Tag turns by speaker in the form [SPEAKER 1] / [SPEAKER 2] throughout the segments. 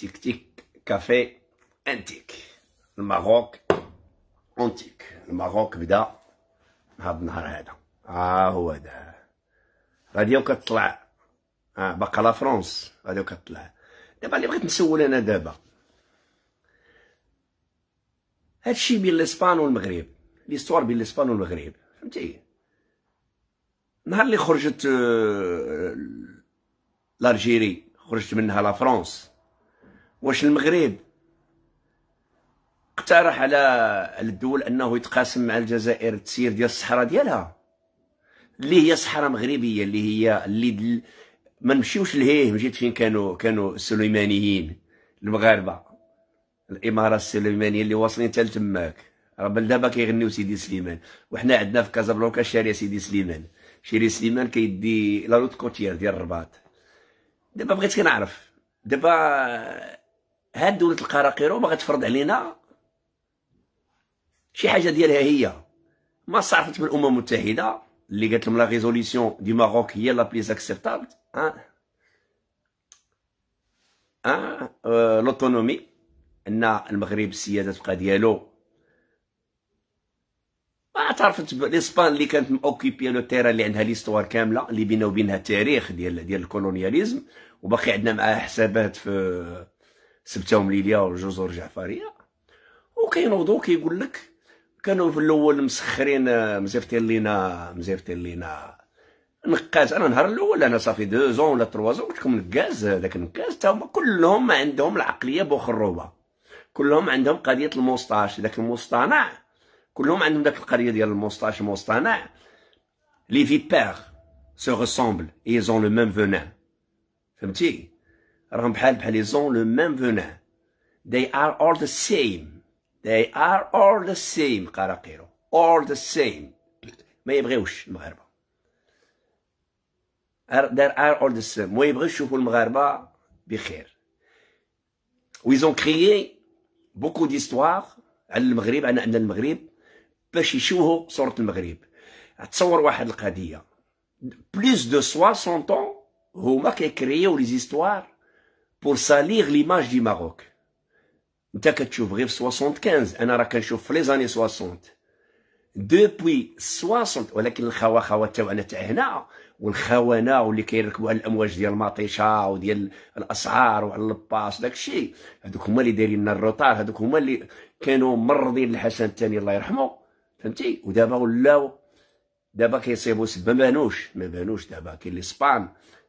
[SPEAKER 1] تيك تيك كافي انتيك المغرب انتيك المغرب بدا هاد النهار هذا ها آه هو هذا راديو كتطلع اه باقا لا فرونس راديو كتطلع دابا اللي بغيت نسول انا دابا هادشي بين الاسبان والمغرب ليستوار بين الاسبان والمغرب فهمتي نهار اللي خرجت آه... لالجيري خرجت منها لا فرونس واش المغرب اقترح على الدول انه يتقاسم مع الجزائر تسير ديال الصحراء ديالها اللي هي صحراء مغربيه اللي هي اللي دل ما نمشيوش لهيه مشيت فين كانوا كانوا السليمانيين المغاربه الامارات السليمانيه اللي واصلين حتى لتماك راه بل دابا كيغنيو سيدي سليمان وحنا عندنا في كازابلانكا شارع سيدي سليمان شارع سليمان كيدي لا لوت كوتيير ديال الرباط دابا بغيت كنعرف دابا هاد دولة القراقيرو باغا تفرض علينا شي حاجة ديالها هي ما صرفت من الأمم المتحدة اللي قالت لهم لا ريزوليسيون دي ماروك هي لا بليز اكسبتابل ها ها أه لوتونومي آه. آه، ان المغرب السيادة تبقى ديالو ما اعترفت الاسبان اللي كانت مأوكيبيا لو تيرا اللي عندها ليستوار كامله اللي بينا وبينها تاريخ ديال ديال الكولونياليزم وباقي عندنا معاها حسابات في سبتهم ليليا والجزر فاريه وكينوضوا كيقول لك كانوا في الاول مسخرين آه، مزيفتين لينا مزيفتين لينا نقاز انا نهار الاول انا صافي دو زون ولا تروا زون قلت لكم نقاز هذاك نقاز تا هما كلهم عندهم العقليه بوخروبه كلهم عندهم قضيه الموسطاش ذاك المصطنع كلهم عندهم ذاك القضيه ديال الموسطاش المصطنع لي فيبيغ سو ريسومبل ايزون لو ميم فونان فهمتي ils ont le même venin. They are all the same. They are all the same, qu'a All the same. Ils ne veulent pas le Maghreb. They are all the same. Ils ne veulent pas le Maghreb. Ils ont créé beaucoup d'histoires sur le Maghreb. On a le Maghreb. Ils ont créé le Maghreb. Je vais Plus de 60 ans, ils n'ont créé les histoires pour salir l'image du Maroc. que tu ouvres 75 on a raconté sur les années 60 Depuis 60 qu'il ولكن الخوا خوا تاعنا تاع هنا والخونه واللي كيركبوا على الامواج ديال المطيشه وديال الاسعار وعلى الباس داك الشيء هذوك هما اللي دايرين لنا الروطار هذوك هما اللي كانوا مرضين الحسن الثاني الله يرحمه فهمتي ودابا ولاو دابا كيصيبوا ما بانوش ما بانوش دابا كاين اللي سبان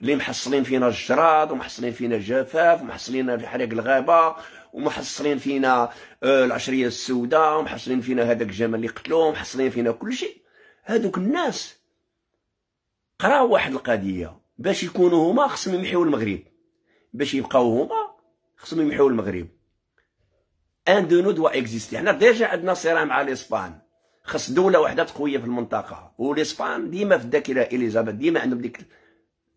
[SPEAKER 1] اللي محصلين فينا الجراد ومحصلين فينا الجفاف ومحصلين حريق الغابه ومحصلين فينا آه، العشريه السوداء ومحصلين فينا هذاك الجمل اللي قتلوه ومحصلين فينا كل شيء هذوك الناس قراوا واحد القضيه باش يكونوا هما خصهم يمحيو المغرب باش يبقاو هما خصهم يمحيو المغرب ان دو نو اكزيستي حنا ديجا عندنا صراع مع الاسبان خص دوله واحده تقويه في المنطقه والاسبان ديما في الذاكره اليزابيث ديما عندهم ديك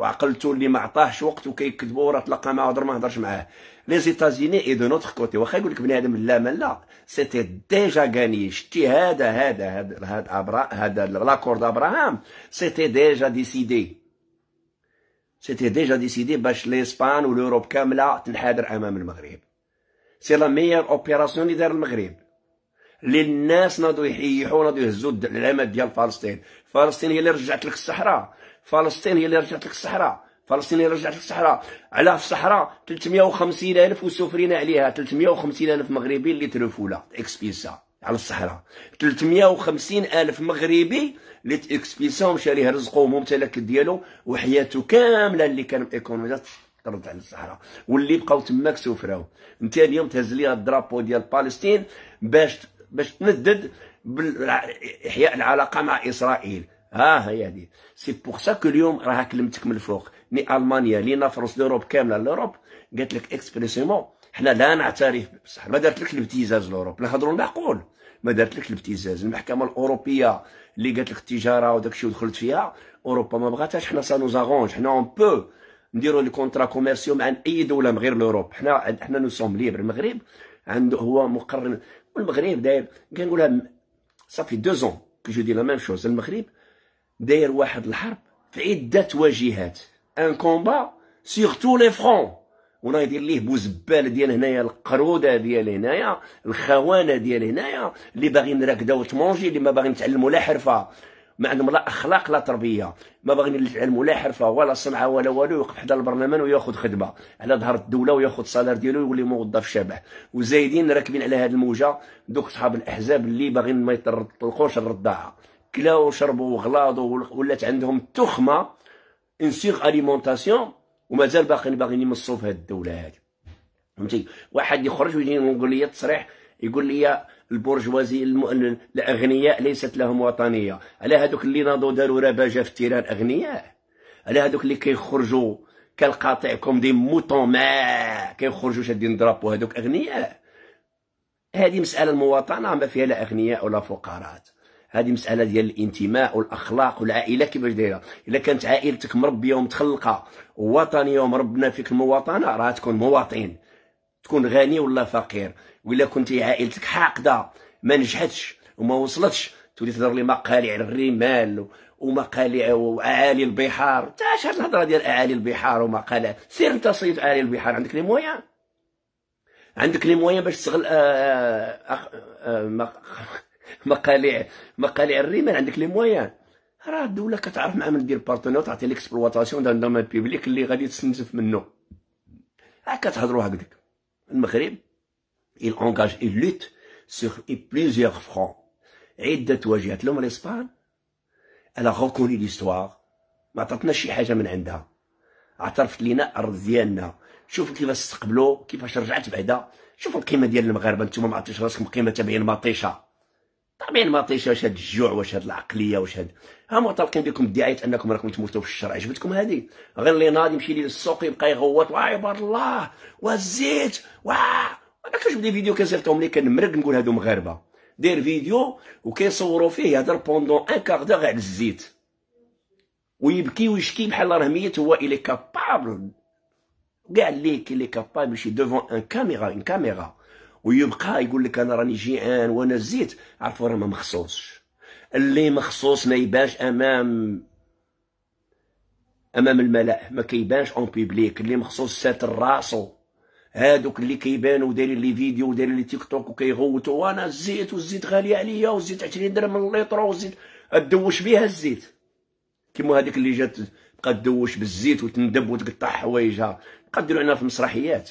[SPEAKER 1] وعقلته اللي ما عطاهش وقت وكيكذبوا راه تلقى معاه هضر ما هضرش معاه لي زيتازيني اي دو نوتر كوتي واخا يقول لك بني ادم لا ما لا سيتي ديجا غاني شتي هذا هذا هذا أبرا هذا لاكور دابراهام سيتي ديجا ديسيدي سيتي ديجا ديسيدي باش ليسبان والاوروب كامله تنحدر امام المغرب سي لا ميير اوبيراسيون اللي دار المغرب اللي الناس ناضوا يحيحوا ناضو يهزوا العماد ديال فلسطين فلسطين هي اللي رجعت لك الصحراء فلسطين هي اللي رجعت لك الصحراء فلسطين هي اللي رجعت لك الصحراء علاه في الصحراء 350 الف وسوفرينا عليها 350 الف مغربي اللي تلفوا لها اكسبيسا على الصحراء 350 الف مغربي اللي ومشى ليه رزقه وممتلك ديالو وحياته كامله اللي كان ايكونوميزات ترد على الصحراء واللي بقاو تماك سوفراو انت اليوم تهز لي الدرابو ديال فلسطين باش باش تندد باحياء العلاقه مع اسرائيل ها هي هذه سي بور سا كو اليوم راها كلمتك من الفوق مي المانيا لينا فرنسا لوروب كامله لوروب قالت لك اكسبريسيمون حنا لا نعترف بصح ما دارت لك الابتزاز لوروب نهضروا المعقول ما دارت لك الابتزاز المحكمه الاوروبيه اللي قالت لك التجاره وداك الشيء ودخلت فيها اوروبا ما بغاتهاش حنا سا زارونج حنا اون بو نديروا لي كونترا كوميرسيو مع اي دوله من غير لوروب حنا حنا نو سوم ليبر المغرب عنده هو مقرر والمغرب داير كنقولها صافي دو زون كو جو دي لا ميم شوز المغرب داير واحد الحرب في عده واجهات ان كومبا سيغ تو لي فرون ولا يدير ليه بوزبال ديال هنايا القروده ديال هنايا الخوانه ديال هنايا اللي باغيين راكده وتمونجي اللي ما باغيين يتعلموا لا حرفه ما عندهم لا اخلاق لا تربيه ما باغيين يتعلموا لا حرفه ولا صنعه ولا والو يوقف حدا البرلمان وياخذ خدمه على ظهر الدوله وياخذ الصالير ديالو ويولي موظف شبح وزايدين راكبين على هذه الموجه دوك صحاب الاحزاب اللي باغيين ما يطلقوش الرضاعه كلاو وشربوا وغلاضوا ولات عندهم تخمه ان سيغ اليمونتاسيون ومازال باقيين باغيين يمصوا في هذه الدوله هذه فهمتي واحد يخرج ويجي يقول لي تصريح يقول لي البرجوازي الم... الاغنياء ليست لهم وطنيه على هذوك اللي ناضوا داروا رباجه في التيران اغنياء على هذوك اللي كيخرجوا كالقاطع كوم دي موطون ما كيخرجوا شادين درابو هذوك اغنياء هذه مساله المواطنه ما فيها لا اغنياء ولا فقراء هذه مساله ديال الانتماء والاخلاق والعائله كيفاش دايره الا كانت عائلتك مربيه ومتخلقه ووطنيه ومربنا فيك المواطنه راه تكون مواطن تكون غني ولا فقير ولا كنتي عائلتك حاقده ما نجحتش وما وصلتش تولي تهضر لي مقالي على الرمال ومقالي واعالي البحار انت اش هاد الهضره ديال اعالي البحار ومقالع سير انت صيد اعالي البحار عندك لي مويان عندك لي مويان باش أه, آه،, آه،, آه، مقالع مقالع الريمان عندك لي مويان راه الدوله كتعرف مع من دير بارتنير تعطي ليكسبلواتاسيون دان دومين بيبليك اللي غادي تستنزف منه هاك كتهضروا هكذاك المغرب il engage il lutte sur plusieurs fronts عده واجهات لهم الاسبان الا غوكوني ليستوار ما عطاتناش شي حاجه من عندها اعترفت لينا الارض ديالنا شوفوا كيفاش استقبلوا كيفاش رجعت بعدا شوفوا القيمه ديال المغاربه انتم ما عطيتوش راسكم قيمه تبعين مطيشه طبيعي طيش واش هاد الجوع واش هاد العقليه واش هاد ها معتلقين بكم الدعايه انكم راكم تموتوا في الشرع عجبتكم هذه غير اللي ناضي يمشي للسوق يبقى يغوت عباد الله والزيت وا انا كنشوف دي فيديو كنزلتهم لي كنمرق نقول هادو مغاربه داير فيديو وكيصوروا فيه يهضر بوندون ان كار دو على الزيت ويبكي ويشكي بحال راه ميت هو الي كابابل كاع اللي كي لي كابابل يمشي دوفون ان كاميرا ان كاميرا ويبقى يقول لك انا راني جيعان وانا زيت عرفوا راه ما مخصوصش اللي مخصوص ما يباش امام امام الملا ما كيبانش اون بيبليك اللي مخصوص ساتر راسو هادوك اللي كيبانوا دايرين لي فيديو ودايرين لي تيك توك وكيغوتوا وانا الزيت والزيت غالي عليا والزيت 20 درهم الليطر والزيت ادوش بها الزيت كيما هذيك اللي جات بقات تدوش بالزيت وتندب وتقطع حوايجها بقات ديروا علينا في المسرحيات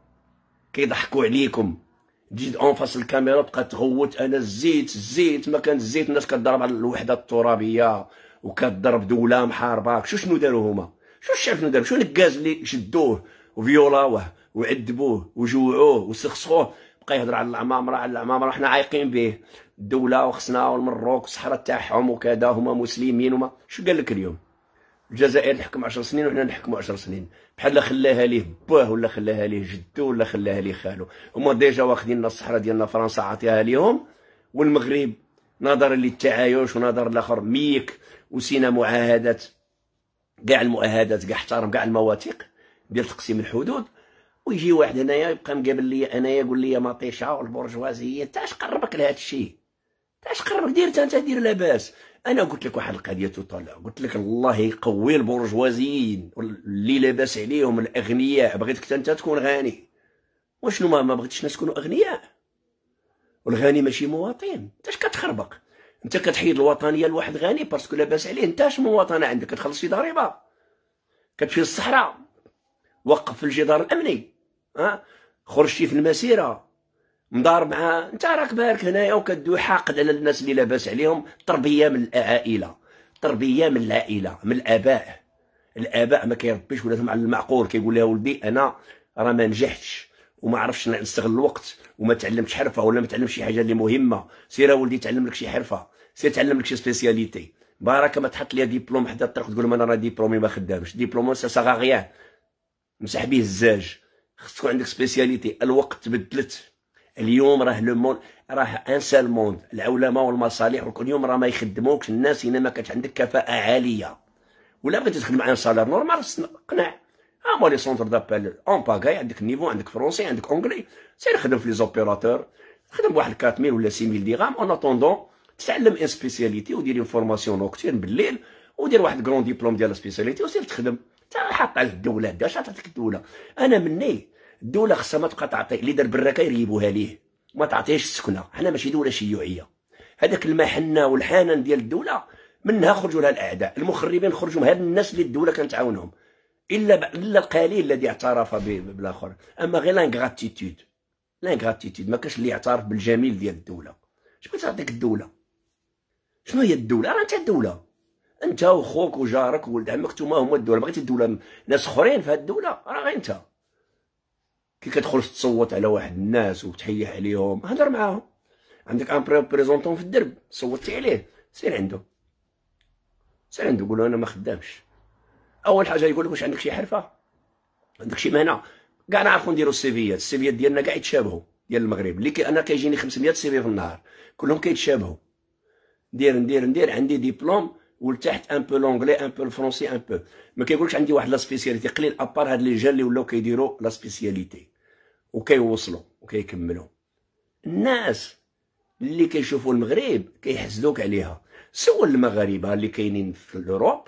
[SPEAKER 1] كيضحكوا عليكم تجي اون فاس الكاميرا تبقى تغوت انا الزيت الزيت ما كان الزيت الناس كضرب على الوحده الترابيه وكضرب دوله محاربه شو شنو داروا هما شو الشعب شنو داروا شو الكاز اللي شدوه وفيولاوه وعذبوه وجوعوه وسخسخوه بقى يهضر على العمامره على العمامره حنا عايقين به الدوله وخصنا والمروك والصحراء تاعهم وكذا هما مسلمين وما شو قال لك اليوم الجزائر تحكم 10 سنين وحنا نحكموا 10 سنين بحال خلاها ليه باه ولا خلاها ليه جدو ولا خلاها ليه خالو هما ديجا واخدين لنا الصحراء ديالنا فرنسا عاطيها ليهم والمغرب نظرا للتعايش ونظرا لاخر ميك وسينا معاهدات كاع المعاهدات كاع احترم كاع المواثيق ديال تقسيم الحدود ويجي واحد هنايا يبقى مقابل لي انايا يقول لي مطيشه والبرجوازيه تاش قربك لهذا الشيء تاش قربك دير انت دير لاباس انا قلت لك واحد القضيه طالع قلت لك الله يقوي البرجوازيين اللي لاباس عليهم الاغنياء بغيتك انت تكون غني وشنو ما ما بغيتش الناس تكونوا اغنياء والغني ماشي مواطن انت كتخربق انت كتحيد الوطنيه لواحد غني باسكو لاباس عليه انتاش مواطنه عندك كتخلص شي ضريبه كتمشي للصحراء وقف في الجدار الامني ها خرجتي في المسيره مدار معاه انت راك بارك هنايا وكدوي حاقد على الناس اللي لاباس عليهم تربيه من العائله تربيه من العائله من الاباء الاباء ما كيربيش ولادهم على المعقول كيقول لها ولدي انا راه ما نجحتش وما عرفتش نستغل الوقت وما تعلمتش حرفه ولا ما تعلمش شي حاجه اللي مهمه سير ولدي تعلم لك شي حرفه سير تعلم لك شي سبيسياليتي بارك ما تحط لي ديبلوم حدا الطريق تقول لهم انا راه ديبلومي ما خدامش ديبلوم سا سا غيان مسح به الزاج خصك عندك سبيسياليتي الوقت تبدلت اليوم راه لو مون راه ان سال موند العولمه والمصالح وكل يوم راه ما يخدموكش الناس هنا ما كانت عندك كفاءه عاليه ولا بغيتي تخدم ان سالار نورمال قنع هما لي سونتر دابال اون باغاي عندك النيفو عندك فرونسي عندك اونغلي سير خدم في لي زوبيراتور خدم بواحد 4000 ولا 6000 درهم اون اتوندون تتعلم ان سبيسياليتي ودير اون فورماسيون نوكتير بالليل ودير واحد كرون ديبلوم ديال سبيسياليتي وسير تخدم حق على الدوله هذا شاطتك الدوله انا مني الدوله خصها ما تبقى تعطي اللي دار براكه يريبوها ليه ما تعطيهش السكنه حنا ماشي دوله شيوعيه هذاك المحنه والحنان ديال الدوله منها خرجوا لها الاعداء المخربين خرجوا من هاد الناس اللي الدوله كانت تعاونهم الا ب... الا القليل الذي اعترف بالاخر اما غير لانغراتيتود لانغراتيتود ما كاش اللي يعترف بالجميل ديال الدوله شنو تعطيك الدوله شنو هي الدوله راه انت الدوله انت وخوك وجارك وولد عمك نتوما هما الدوله بغيتي الدوله ناس اخرين في هاد الدوله راه غير انت كي كتخرج تصوت على واحد الناس وتحيح عليهم هضر معاهم عندك ان بريزونطون في الدرب صوتي عليه سير عنده سير عنده قول انا ما خدامش اول حاجه يقول لك واش عندك شي حرفه عندك شي مهنه كاع نعرفو نديرو السيفيات السيفيات ديالنا كاع يتشابهوا ديال المغرب اللي كي انا كيجيني 500 سيفي في النهار كلهم كيتشابهوا ندير ندير ندير عندي ديبلوم ولتحت ان بو لونغلي ان بو الفرونسي ان بو ما كيقولكش عندي واحد لا سبيسياليتي قليل ابار هاد لي جان اللي ولاو كيديروا لا سبيسياليتي وكيوصلوا وكيكملوا الناس اللي كيشوفوا المغرب كيحسدوك عليها سول المغاربه اللي كاينين في اوروب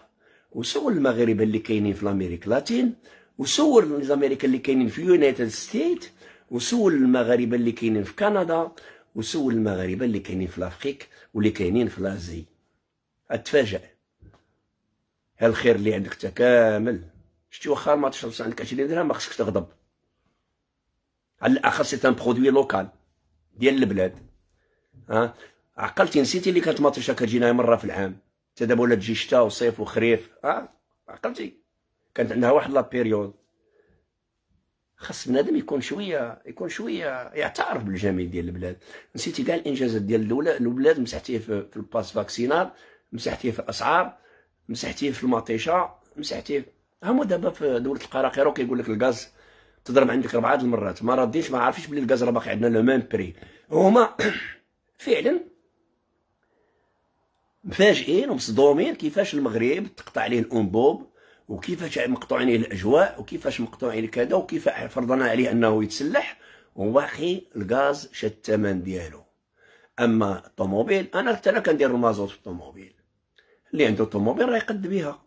[SPEAKER 1] وسول المغاربه اللي كاينين في امريكا لاتين وسول الامريكا اللي كاينين في يونايتد ستيت وسول المغاربه اللي كاينين في كندا وسول المغاربه اللي كاينين في لافريك واللي كاينين في لازي اتفاجئ هالخير اللي عندك انت كامل شتي واخا ما تشربش عندك 20 درهم ما خصكش تغضب على الاخر سي ان برودوي لوكال ديال البلاد ها عقلتي نسيتي اللي كانت مطيشه كتجينا مره في العام حتى دابا ولا تجي شتا وصيف وخريف ها عقلتي كانت عندها واحد لا بيريود خاص بنادم يكون شويه يكون شويه يعترف بالجميل ديال البلاد نسيتي كاع الانجازات ديال الدوله البلاد مسحتيه في, في الباس فاكسينال مسحتيه في الاسعار مسحتيه في المطيشه مسحتيه هما دابا في دوله القراقيرو كيقول لك الغاز تضرب عندك ربعه المرات ما رديش ما عارفينش بلي الغاز راه باقي عندنا لو ميم بري هما فعلا مفاجئين ومصدومين كيفاش المغرب تقطع عليه الانبوب وكيفاش مقطوعين عليه الاجواء وكيفاش مقطوعين كذا وكيف فرضنا عليه انه يتسلح وباقي الغاز شاد الثمن ديالو اما الطوموبيل انا حتى انا كندير المازوت في الطوموبيل اللي عنده طوموبيل راه يقد بها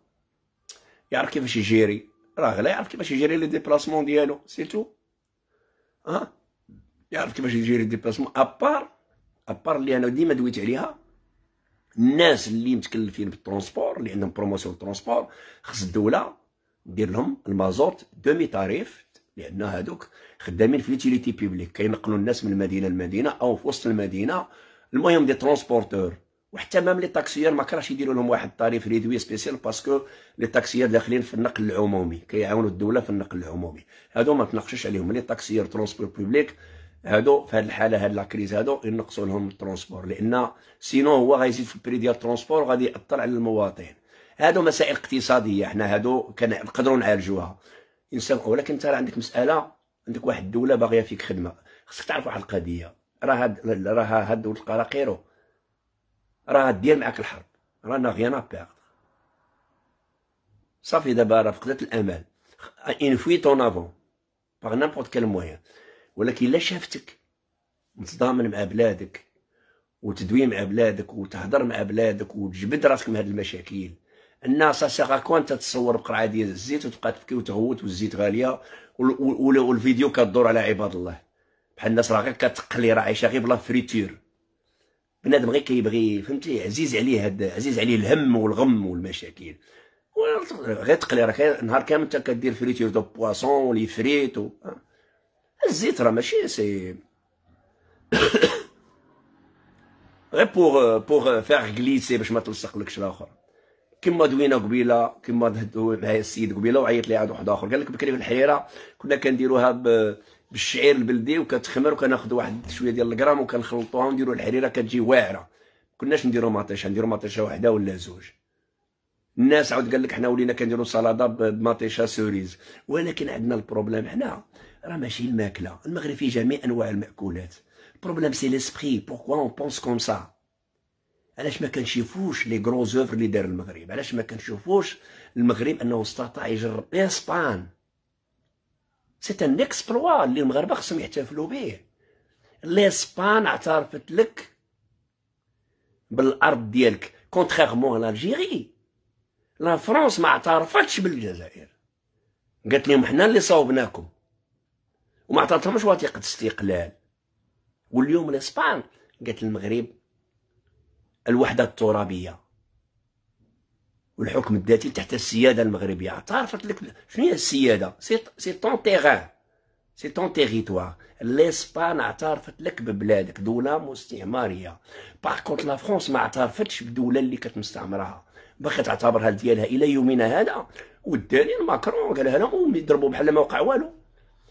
[SPEAKER 1] يعرف كيفاش يجيري راه لا يعرف كيفاش يجري لي ديبلاسمون ديالو سي تو ها يعرف كيفاش يجري لي ديبلاسمون ابار ابار اللي انا ديما دويت عليها الناس اللي متكلفين بالترونسبور اللي عندهم بروموسيون ترونسبور خص الدوله دير لهم المازوت دومي تاريف لان هادوك خدامين في ليتيليتي بيبليك كينقلوا الناس من مدينه لمدينه او في وسط المدينه المهم دي ترونسبورتور وحتى مام لي طاكسيير ما كراش يديروا لهم واحد الطريف ريدوي سبيسيال باسكو لي طاكسيير داخلين في النقل العمومي كيعاونوا الدوله في النقل العمومي هادو ما تناقشوش عليهم لي طاكسيير ترونسبور بوبليك هادو في هاد الحاله هاد لاكريز هادو ينقصوا لهم الترونسبور لان سينو هو غيزيد في البري ديال الترونسبور وغادي ياثر على المواطن هادو مسائل اقتصاديه حنا هادو كنقدروا نعالجوها انسان ولكن انت عندك مساله عندك واحد الدوله باغيه فيك خدمه خصك تعرف واحد القضيه راه هاد راه هاد القراقيرو راه دير معاك الحرب رانا غيان بيغ صافي دابا راه فقدت الامل ان فوي طون افون باغ نامبورت كال موان ولكن الا شافتك متضامن مع بلادك وتدوي مع بلادك وتهضر مع بلادك وتجبد راسك من هاد المشاكل الناس سيغا كون تتصور بقرعه ديال الزيت وتبقى تبكي وتغوت والزيت غاليه والفيديو كدور على عباد الله بحال الناس راه غير كتقلي راه عايشه غير بلا فريتور بنادم غير كيبغي فهمتي عزيز عليه هاد عزيز عليه الهم والغم والمشاكل غير تقلي راه نهار كامل انت كدير فريتير دو بواسون ولي فريت و... الزيت راه ماشي سي غير بوغ بوغ فيغ غليسي باش ما تلصقلكش الاخر كما دوينا قبيله كما معايا السيد قبيله وعيط لي عاد واحد اخر قال لك بكري في الحريره كنا كنديروها ب بالشعير البلدي وكتخمر وكناخذ واحد شويه ديال الكرام وكنخلطوها ونديروا الحريره كتجي واعره كناش نديروا مطيشه نديروا مطيشه وحده ولا زوج الناس عاود قال لك حنا ولينا كنديروا سلطه بمطيشه سوريز ولكن عندنا البروبليم حنا راه ماشي الماكله المغرب فيه جميع انواع الماكولات البروبليم سي لسبري بوركوا اون بونس كوم سا علاش ما كنشوفوش لي غرو زوفر اللي دار المغرب علاش ما كنشوفوش المغرب انه استطاع يجرب اسبان سي ان اكسبلوا اللي المغاربه خصهم يحتفلوا به ليسبان اعترفت لك بالارض ديالك كونتريرمون لالجيري لا فرنسا ما اعترفتش بالجزائر قالت لهم حنا اللي صوبناكم وما عطاتهمش وثيقه استقلال واليوم الاسبان قالت المغرب الوحده الترابيه والحكم الذاتي تحت السياده المغربيه تعرفت لك شنو هي السياده سي طون تيغان سي طون تيريتوار الاسبان اعترفت لك ببلادك دوله مستعماريه باغ لا فرونس ما اعترفتش بالدوله اللي كتمستعمرها باقي تعتبرها ديالها الى يومنا هذا والدليل ماكرون قالها لهم يضربوا بحال ما وقع والو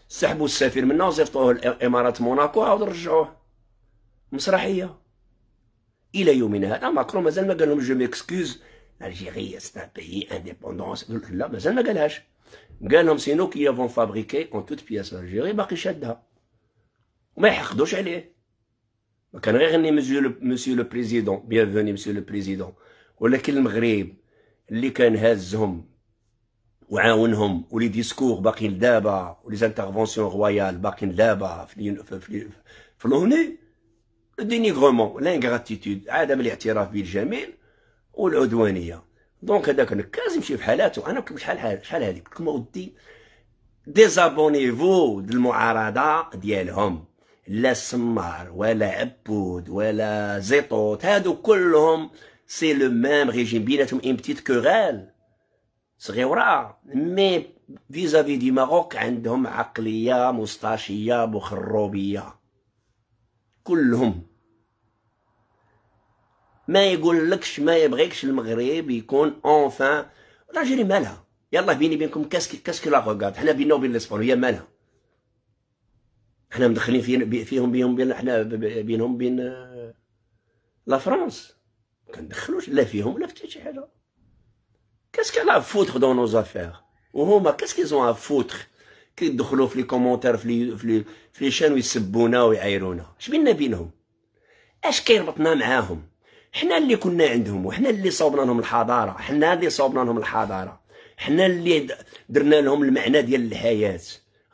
[SPEAKER 1] سحبوا السفير منا وزفطوه الامارات موناكو عاود رجعوه مسرحيه الى يومنا هذا ماكرون مازال ما قال لهم جو ميكسكوز l'Algérie, c'est un pays indépendant. Là, mais c'est le galage. Galam, c'est nous qui avons fabriqué en toute pièce l'Algérie, Bakishadda. Mais il vous a un douche à monsieur le, monsieur le président. Bienvenue, monsieur le président. Ou le kil les Li kan hazhom. Ou aounhom. Ou les discours, bakil daba. Ou les interventions royales, bakil daba. Flounez. Le dénigrement, l'ingratitude. Adam li atiraf bil jamil. والعدوانيه دونك هذاك النكاز يمشي حالاته انا كنت شحال شحال هذيك كما ودي ديزابونيفو المعارضه ديالهم لا سمار ولا عبود ولا زيطوط هادو كلهم سي لو ميم ريجيم بيناتهم ان بتيت كوغال صغيره مي فيزافي دي ماروك عندهم عقليه مستاشيه مخروبيه كلهم ما يقولكش ما يبغيكش المغرب يكون اونفان لاجيري مالها يلا بيني بينكم كاسكي كاسكي لا غوغارد حنا بيننا وبين الاسبان هي مالها حنا مدخلين فيه فيهم بينهم بين حنا آه، بينهم بين لا فرنسا كندخلوش لا فيهم لا في حتى شي حاجه كاسكي لا فوتر دون نو زافير وهما كاسكي زون فوتر كيدخلوا في لي كومونتير في لي في لي في لي شان ويسبونا ويعايرونا اش بينا بينهم اش كيربطنا معاهم حنا اللي كنا عندهم وحنا اللي صوبنا لهم الحضاره حنا اللي صوبنا لهم الحضاره حنا اللي درنا لهم المعنى ديال الحياه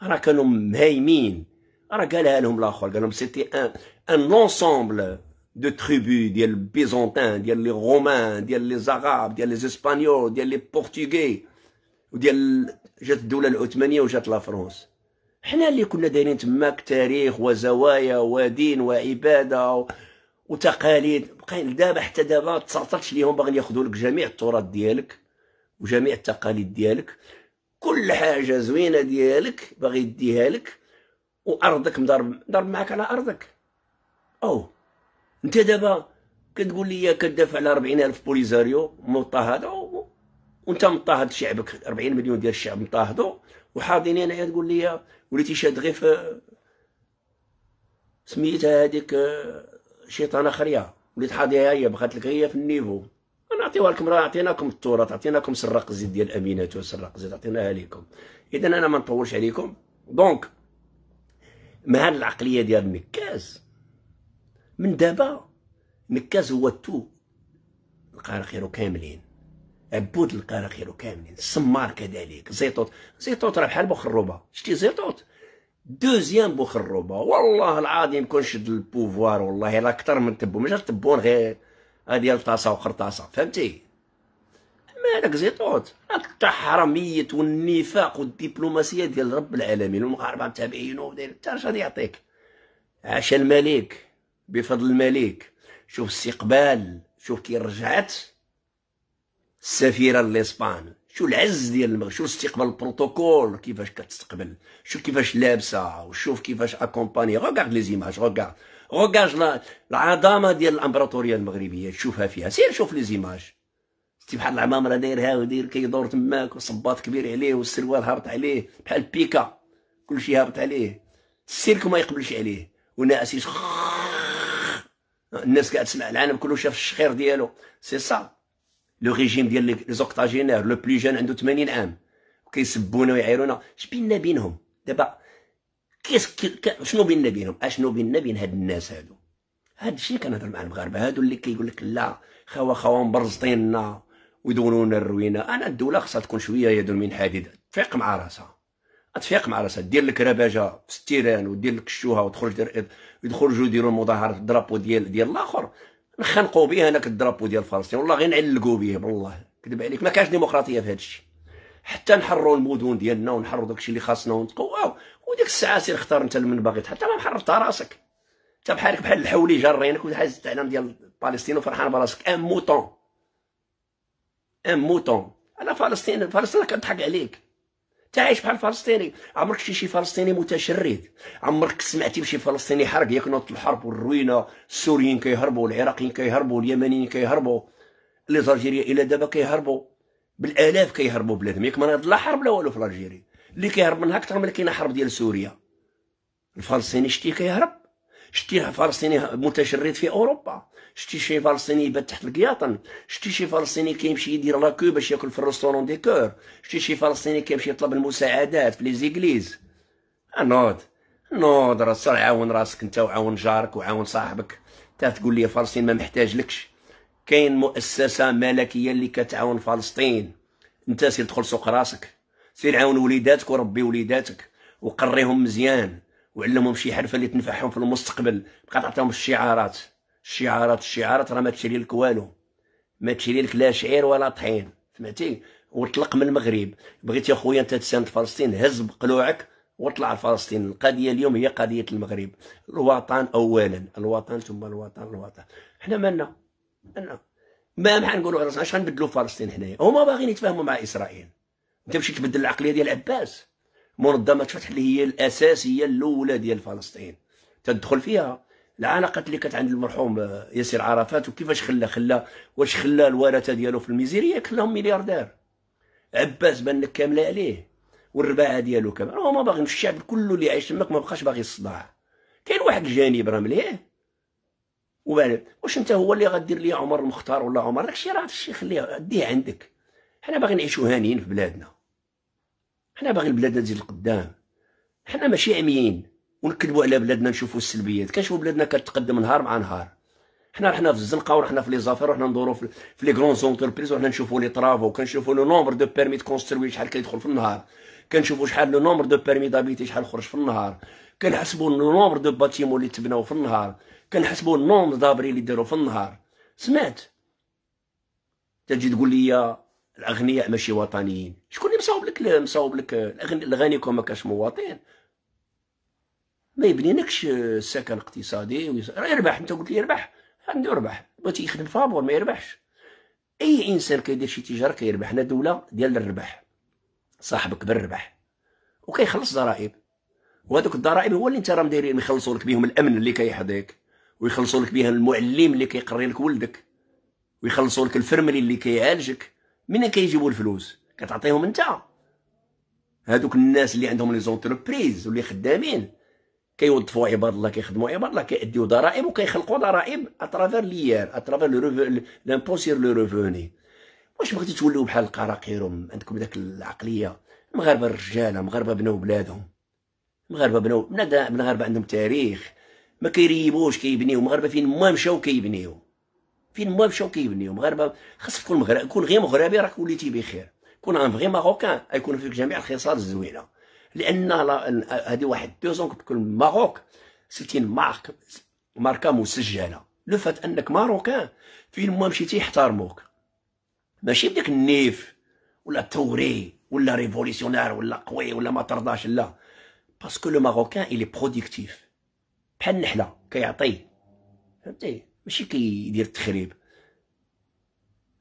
[SPEAKER 1] راه كانوا مهايمين راه قالها لهم الاخر قال لهم سيتي ان ان لونسومبل دو تريبو ديال البيزونتان ديال لي رومان ديال لي زغاب ديال لي اسبانيول ديال لي بورتوغي وديال جات الدوله العثمانيه وجات لا فرنسا حنا اللي كنا دايرين تماك تاريخ وزوايا ودين وعباده وتقاليد باقي دابا حتى دابا 19 ليهم باغي ياخذوا لك جميع التراث ديالك وجميع التقاليد ديالك كل حاجه زوينه ديالك باغي يديها لك وارضك مضرب مضرب معاك على ارضك او انت دابا كتقول لي كدافع على 40000 بوليزاريو مضطهد وانت مضطهد شعبك 40 مليون ديال الشعب مضطهدو وحاضين هنايا تقول لي وليتي شاد غير في آه، سميتها هذيك آه، شيطانه خريه وليت حاضيها هي بقات لك هي في النيفو نعطيوها لكم راه عطيناكم التراث عطيناكم سراق الزيت ديال امينات وسراق الزيت عطيناها لكم اذا انا ما نطولش عليكم دونك مع هذه العقليه ديال مكاز من دابا مكاز هو التو القراخير كاملين عبود القراخير كاملين السمار كذلك زيتوت زيتوت راه بحال بخروبه شتي زيتوت دوزيام بوخروبا والله العظيم كون شد البوفوار والله لا اكثر من تبو مش تبون غير ديال طاسه وقرطاسه فهمتي مالك هذاك زيطوط التحرميه والنفاق والدبلوماسيه ديال رب العالمين والمغاربه متابعين وداير حتى اش يعطيك عاش الملك بفضل الملك شوف استقبال شوف كي رجعت السفيره لاسبان شو العز ديال المغرب شو استقبال البروتوكول كيفاش كتستقبل شو كيفاش لابسه وشوف كيفاش اكومباني روكارد لي زيماج روكارد روكارد العظمه ديال الامبراطوريه المغربيه تشوفها فيها سير شوف لي زيماج شتي بحال العمامره دايرها وداير كيدور تماك وصباط كبير عليه والسروال هابط عليه بحال بيكا كلشي هابط عليه السيرك ما يقبلش عليه وناعس الناس كاع تسمع العالم كله شاف الشخير ديالو سي صعب لو ريجيم ديال لي زوكتاجينير لو بلو جون عنده 80 عام كيسبونا ويعايرونا اش بينا بينهم دابا كيس كي شنو بينا بينهم اشنو بينا بين هاد الناس هادو هاد الشيء كنهضر مع المغاربه هادو اللي كيقول لك لا خوا خوا مبرزطيننا ويدورونا الروينه انا الدوله خصها تكون شويه يد من حديد تفيق مع راسها تفيق مع راسها دير لك رباجه في ستيران ودير لك الشوها وتخرج دير يدخرجوا يديروا المظاهرات الدرابو ديال ديال الاخر نخنقوا بها هناك الدرابو ديال فلسطين والله غير نعلقوا به بالله كذب عليك ما كانش ديمقراطيه في هذا الشيء حتى نحرروا المدن ديالنا ونحرروا الشيء اللي خاصنا ونتقواو وديك الساعه سير اختار انت لمن باغي حتى ما محررتها راسك انت بحالك بحال الحولي جارينك وحاز التعلم ديال فلسطين وفرحان براسك ان موتون ان موتون على فلسطين فلسطين كنضحك عليك تعيش بحال فلسطيني عمرك شي شي فلسطيني متشرد عمرك سمعتي بشي فلسطيني حرق ياك نوض الحرب والروينه السوريين كيهربوا العراقيين كيهربوا اليمنيين كيهربوا الجزائريه الى دابا كيهربوا بالالاف كيهربوا بلادهم ياك ما لا حرب لا والو في الجزائر اللي كيهرب منها اكثر من كاينه حرب ديال سوريا الفلسطيني شتي كيهرب شتي فلسطيني متشرد في اوروبا شتي شي فلسطيني يبات تحت القياطن شتي شي فلسطيني كيمشي يدير لاكو باش ياكل في الرستورون دي كور شتي شي فلسطيني كيمشي يطلب المساعدات في لي زيغليز نوض نوض راه عاون راسك انت وعاون جارك وعاون صاحبك تا تقول لي فلسطين ما محتاج لكش كاين مؤسسه ملكيه اللي كتعاون فلسطين انت سير دخل سوق راسك سير عاون وليداتك وربي وليداتك وقريهم مزيان وعلمهم شي حرفه اللي تنفعهم في المستقبل بقى تعطيهم الشعارات الشعارات الشعارات راه ما تشري لك والو ما تشري لك لا شعير ولا طحين سمعتي وطلق من المغرب بغيت يا خويا انت تساند فلسطين هز بقلوعك وطلع لفلسطين القضيه اليوم هي قضيه المغرب الوطن اولا الوطن ثم الوطن الوطن حنا مالنا مالنا ما ما نقولوا على راسنا اش غنبدلوا فلسطين حنايا هما باغيين يتفاهموا مع اسرائيل انت مشيت تبدل العقليه ديال عباس منظمه فتح اللي هي الاساسيه الاولى ديال فلسطين تدخل فيها العلاقات اللي كانت عند المرحوم آه، ياسر عرفات وكيفاش خلى خلى واش خلى الورثه ديالو في الميزيريه كلهم ملياردير عباس بان لك كامله عليه والرباعه ديالو كامل راه ما باغي الشعب كله اللي عايش تماك ما بقاش باغي الصداع كاين واحد الجانب راه مليح وبعد واش انت هو اللي غدير لي عمر المختار ولا عمر داكشي راه هادشي خليه ديه عندك حنا باغي نعيشو هانيين في بلادنا حنا باغي بلادنا تزيد لقدام حنا ماشي عميين ونكذبوا على بلادنا نشوفوا السلبيات كنشوفوا بلادنا كتقدم نهار مع نهار حنا رحنا في الزنقه ورحنا في لي زافير ورحنا ندورو في لي كرون زونتربريز ورحنا نشوفوا لي طرافو كنشوفوا لو نومبر دو بيرمي كونستروي شحال كيدخل في النهار كنشوفوا شحال لو نومبر دو بيرمي دابيتي شحال خرج في النهار كنحسبوا لو نومبر دو باتيمون اللي تبناو في النهار كنحسبوا النومبر دابري اللي داروا في النهار سمعت تجي تقول لي الاغنياء ماشي وطنيين شكون اللي مصاوب لك مصاوب لك الغني كون ما كاش مواطن ما يبنينكش سكن اقتصادي يربح انت قلت لي يربح عنده ربح بغيتي يخدم فابور ما يربحش اي انسان كيدير شي تجاره كيربح حنا دوله ديال الربح صاحبك بالربح وكيخلص ضرائب وهذوك الضرائب هو اللي انت راه مدايرين يخلصوا لك بهم الامن اللي كيحضيك ويخلصوا لك بها المعلم اللي كيقري لك ولدك ويخلصوا لك الفرملي اللي كيعالجك منين كيجيبوا الفلوس كتعطيهم انت هذوك الناس اللي عندهم لي زونتربريز واللي خدامين كيوظفوا عباد الله كيخدموا عباد الله كيأديو ضرائب وكيخلقوا ضرائب اترافير ليير اترافير لامبو سير لو ريفوني واش بغيتي توليو بحال القراقيرهم عندكم داك العقليه المغاربه الرجاله المغاربه بناو بلادهم المغاربه بناو المغاربه عندهم تاريخ ما كيريبوش كيبنيو المغاربه فين ما مشاو كيبنيو فين ما مشاو كيبنيو المغاربه خاصك تكون مغربي كون غير مغربي راك وليتي بخير كون ان فغي ماروكان يكون فيك جميع الخصال الزوينه لان هذه واحد دوزون كنت كل ماروك سيتي مارك ماركه مسجله لو فات انك ماروكان فين ما مشيتي يحترموك ماشي بديك النيف ولا توري ولا ريفوليسيونير ولا قوي ولا ما ترضاش لا باسكو لو ماروكان الي بروديكتيف بحال النحله كيعطي فهمتي ماشي كيدير التخريب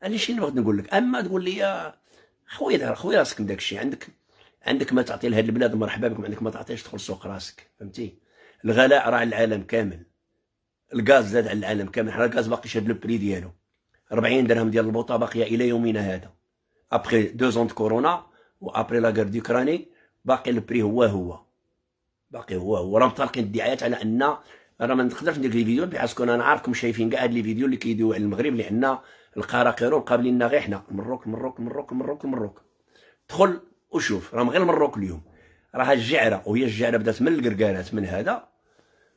[SPEAKER 1] هذا شنو اللي بغيت نقول لك اما تقول لي خويا خويا راسك من داك الشيء عندك عندك ما تعطي لهذه البلاد مرحبا بكم عندك ما تعطيش تدخل سوق راسك فهمتي الغلاء راه على العالم كامل الغاز زاد على العالم كامل حنا الغاز باقي شاد لو بري ديالو 40 درهم ديال البوطه باقيه الى يومنا هذا ابخي دو زون كورونا وابري لا غير دوكراني باقي البري هو هو باقي هو هو راه مطلقين الدعايات على ان راه ما نقدرش ندير لي فيديو بحال بحيث انا عارفكم شايفين كاع هاد لي فيديو اللي كيدويو على المغرب لان القراقيرو لنا غير حنا مروك مروك مروك مروك مروك دخل وشوف راهم غير مروك اليوم راها الجعره وهي الجعره بدات من القرقانات من هذا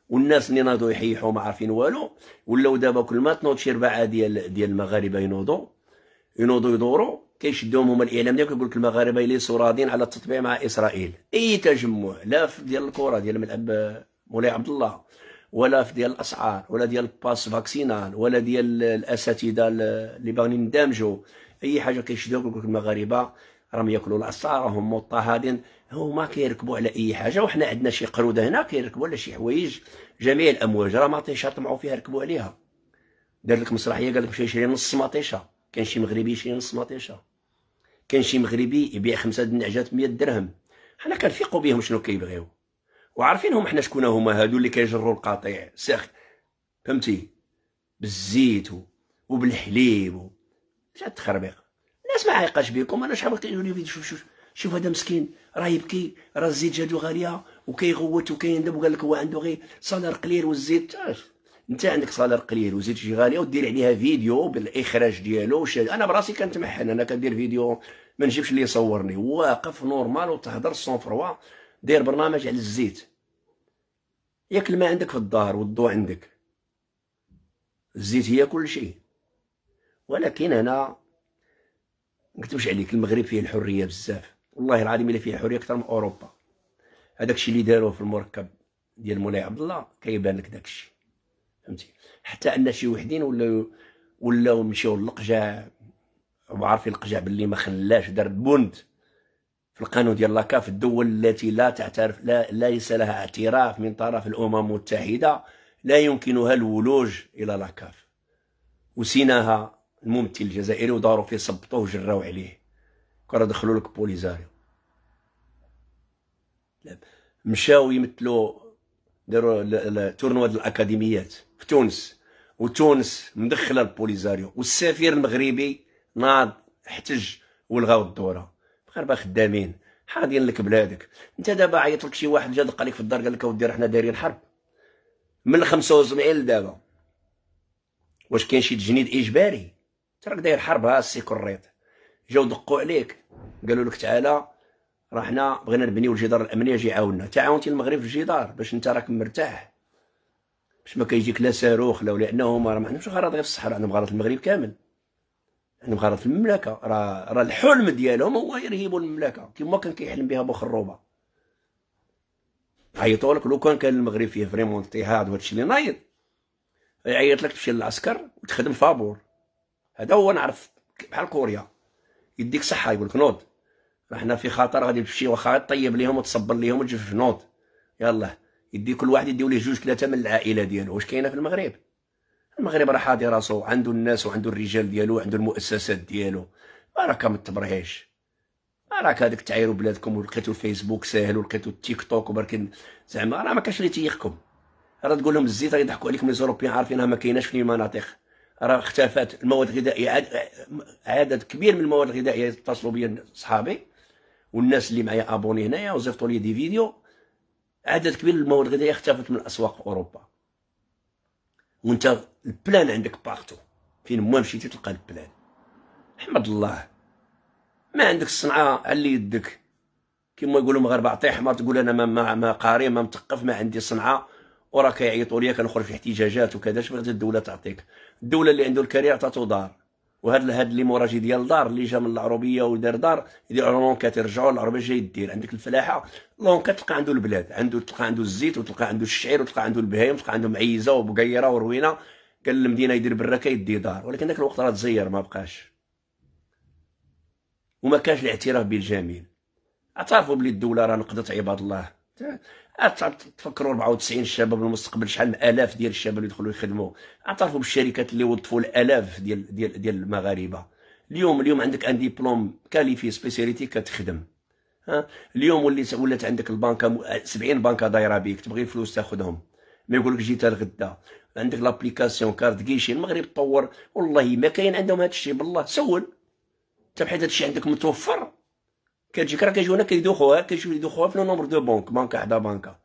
[SPEAKER 1] والناس اللي ناضوا يحيحوا ما عارفين والو ولاو دابا كل ما تنوض شي ربعه ديال ديال المغاربه ينوضوا ينوضوا يدوروا كيشدوهم هما الاعلام ديالك يقول لك المغاربه ليسوا صرادين على التطبيع مع اسرائيل اي تجمع لا في ديال الكره ديال ملعب مولاي عبد الله ولا في ديال الاسعار ولا ديال الباس فاكسينال ولا ديال الاساتذه اللي باغيين ندمجوا اي حاجه كيشدوك يقول لك المغاربه راهم ياكلوا العصا راهم مضطهدين هما كيركبوا على اي حاجه وحنا عندنا شي قروده هنا كيركبوا على شي حوايج جميع الامواج راه مطيشه طمعوا فيها ركبوا عليها دار لك مسرحيه قال لك مشى يشري نص مطيشه كاين شي مغربي يشري نص مطيشه كاين شي مغربي يبيع خمسه د النعجات ب 100 درهم حنا كنفيقوا بهم شنو كيبغيو وعارفينهم حنا شكون هما هادو اللي كيجروا القطيع سخ فهمتي بالزيت وبالحليب جات تخربيق الناس ما عايقاش بكم انا شحال وقت فيديو شوف شوف شوف هذا مسكين راه يبكي راه الزيت جاتو غاليه وكيغوت وكيندب وقال لك هو عنده غير صالير قليل والزيت انت عندك صالير قليل وزيت شي غاليه ودير عليها فيديو بالاخراج ديالو انا براسي كنتمحن انا كندير فيديو ما نجيبش اللي يصورني واقف نورمال وتهضر سون فروا داير برنامج على الزيت ياك الماء عندك في الدار والضو عندك الزيت هي كل شيء ولكن انا نكتبش عليك المغرب فيه الحريه بزاف والله العظيم الا فيه حريه اكثر من اوروبا هذاك الشيء اللي داروه في المركب ديال مولاي عبد الله كيبان لك داك الشيء فهمتي حتى ان شي وحدين ولاو ولاو مشاو للقجع وعارفين القجع باللي ما خلاش دار بوند في القانون ديال لاكاف الدول التي لا تعترف لا ليس لها اعتراف من طرف الامم المتحده لا يمكنها الولوج الى لاكاف وسيناها الممثل الجزائري وداروا فيه صبطوه وجراو عليه كرة دخلوا لك بوليزاريو مشاو يمثلوا داروا تورنوا الاكاديميات في تونس وتونس مدخله البوليزاريو والسفير المغربي ناض احتج ولغاو الدوره المغاربه خدامين حاضين لك بلادك انت دابا عيط لك شي واحد جا دق عليك في الدار قال لك اودي حنا دايرين حرب من 75 لدابا واش كاين شي تجنيد اجباري راك داير حرب ها السي كريط جاو دقوا عليك قالوا لك تعالى راه حنا بغينا نبنيو الجدار الامني يجي يعاوننا تعاونتي المغرب في الجدار باش انت راك مرتاح باش ما كيجيك لا صاروخ لا هما راه ما عندهمش غرض غير في الصحراء عندهم غرض المغرب كامل عندهم غرض المملكه راه راه الحلم ديالهم هو يرهبوا المملكه كما كان كيحلم بها بوخروبه عيطوا لك لو كان كان المغرب فيه فريمون اضطهاد وهادشي اللي نايض يعيط لك تمشي للعسكر وتخدم فابور هذا هو نعرف بحال كوريا يديك صحه يقول لك نوض فاحنا في خطر غادي تمشي واخا طيب ليهم وتصبر ليهم وتجفف نوض يلا يدي كل واحد يديو ليه جوج ثلاثه من العائله ديالو واش كاينه في المغرب المغرب راه حاضي راسو عنده الناس وعنده الرجال ديالو وعنده المؤسسات ديالو راك ما تبرهيش راك هذاك تعايروا بلادكم ولقيتوا الفيسبوك ساهل ولقيتوا التيك توك وبركن زعما راه ما كاينش اللي تيقكم راه تقول لهم الزيت راه يضحكوا عليكم لي زوروبيان عارفينها ما كايناش في المناطق راه اختفت المواد الغذائيه عدد كبير من المواد الغذائيه اتصلوا بيا صحابي والناس اللي معايا ابوني هنايا وزفتوا لي دي فيديو عدد كبير من المواد الغذائيه اختفت من اسواق اوروبا وانت البلان عندك باختو فين ما مشيتي تلقى البلان احمد الله ما عندك الصنعه على يدك كيما يقولوا المغاربه عطيه حمار تقول انا ما ما, ما قاري ما مثقف ما عندي صنعه وراه كيعيطوا ليا كنخرج في احتجاجات وكذا شنو الدوله تعطيك الدوله اللي عنده الكاري عطاتو دار وهاد هاد اللي موراجي ديال الدار اللي جا من العربيه ودار دار يديروا لون كترجعوا العربيه جاي دير عندك الفلاحه لون تلقى عنده البلاد عنده تلقى عنده الزيت وتلقى عنده الشعير وتلقى عنده البهايم وتلقى عنده معيزه وبقيره وروينه قال المدينه يدير برا يدي دار ولكن ذاك الوقت راه تزير ما بقاش وما كانش الاعتراف بالجميل اعترفوا بلي الدوله راه نقضت عباد الله تفكروا 94 الشباب المستقبل شحال من الاف ديال الشباب اللي يدخلوا يخدموا اعترفوا بالشركات اللي وظفوا الالاف ديال ديال ديال المغاربه اليوم اليوم عندك ان ديبلوم كاليفي سبيسياليتي كتخدم ها اليوم وليت ولات عندك البنكه 70 بنكه دايره بيك تبغي فلوس تاخذهم ما يقول لك جيت الغدا عندك لابليكاسيون كارت كيشي المغرب طور والله ما كاين عندهم هذا الشيء بالله سول انت بحال هذا الشيء عندك متوفر كتجيك راه كيجيو هنا كيدوخوها كيجيو يدوخوها في لو نومبر دو بنك بانكا حدا بانكا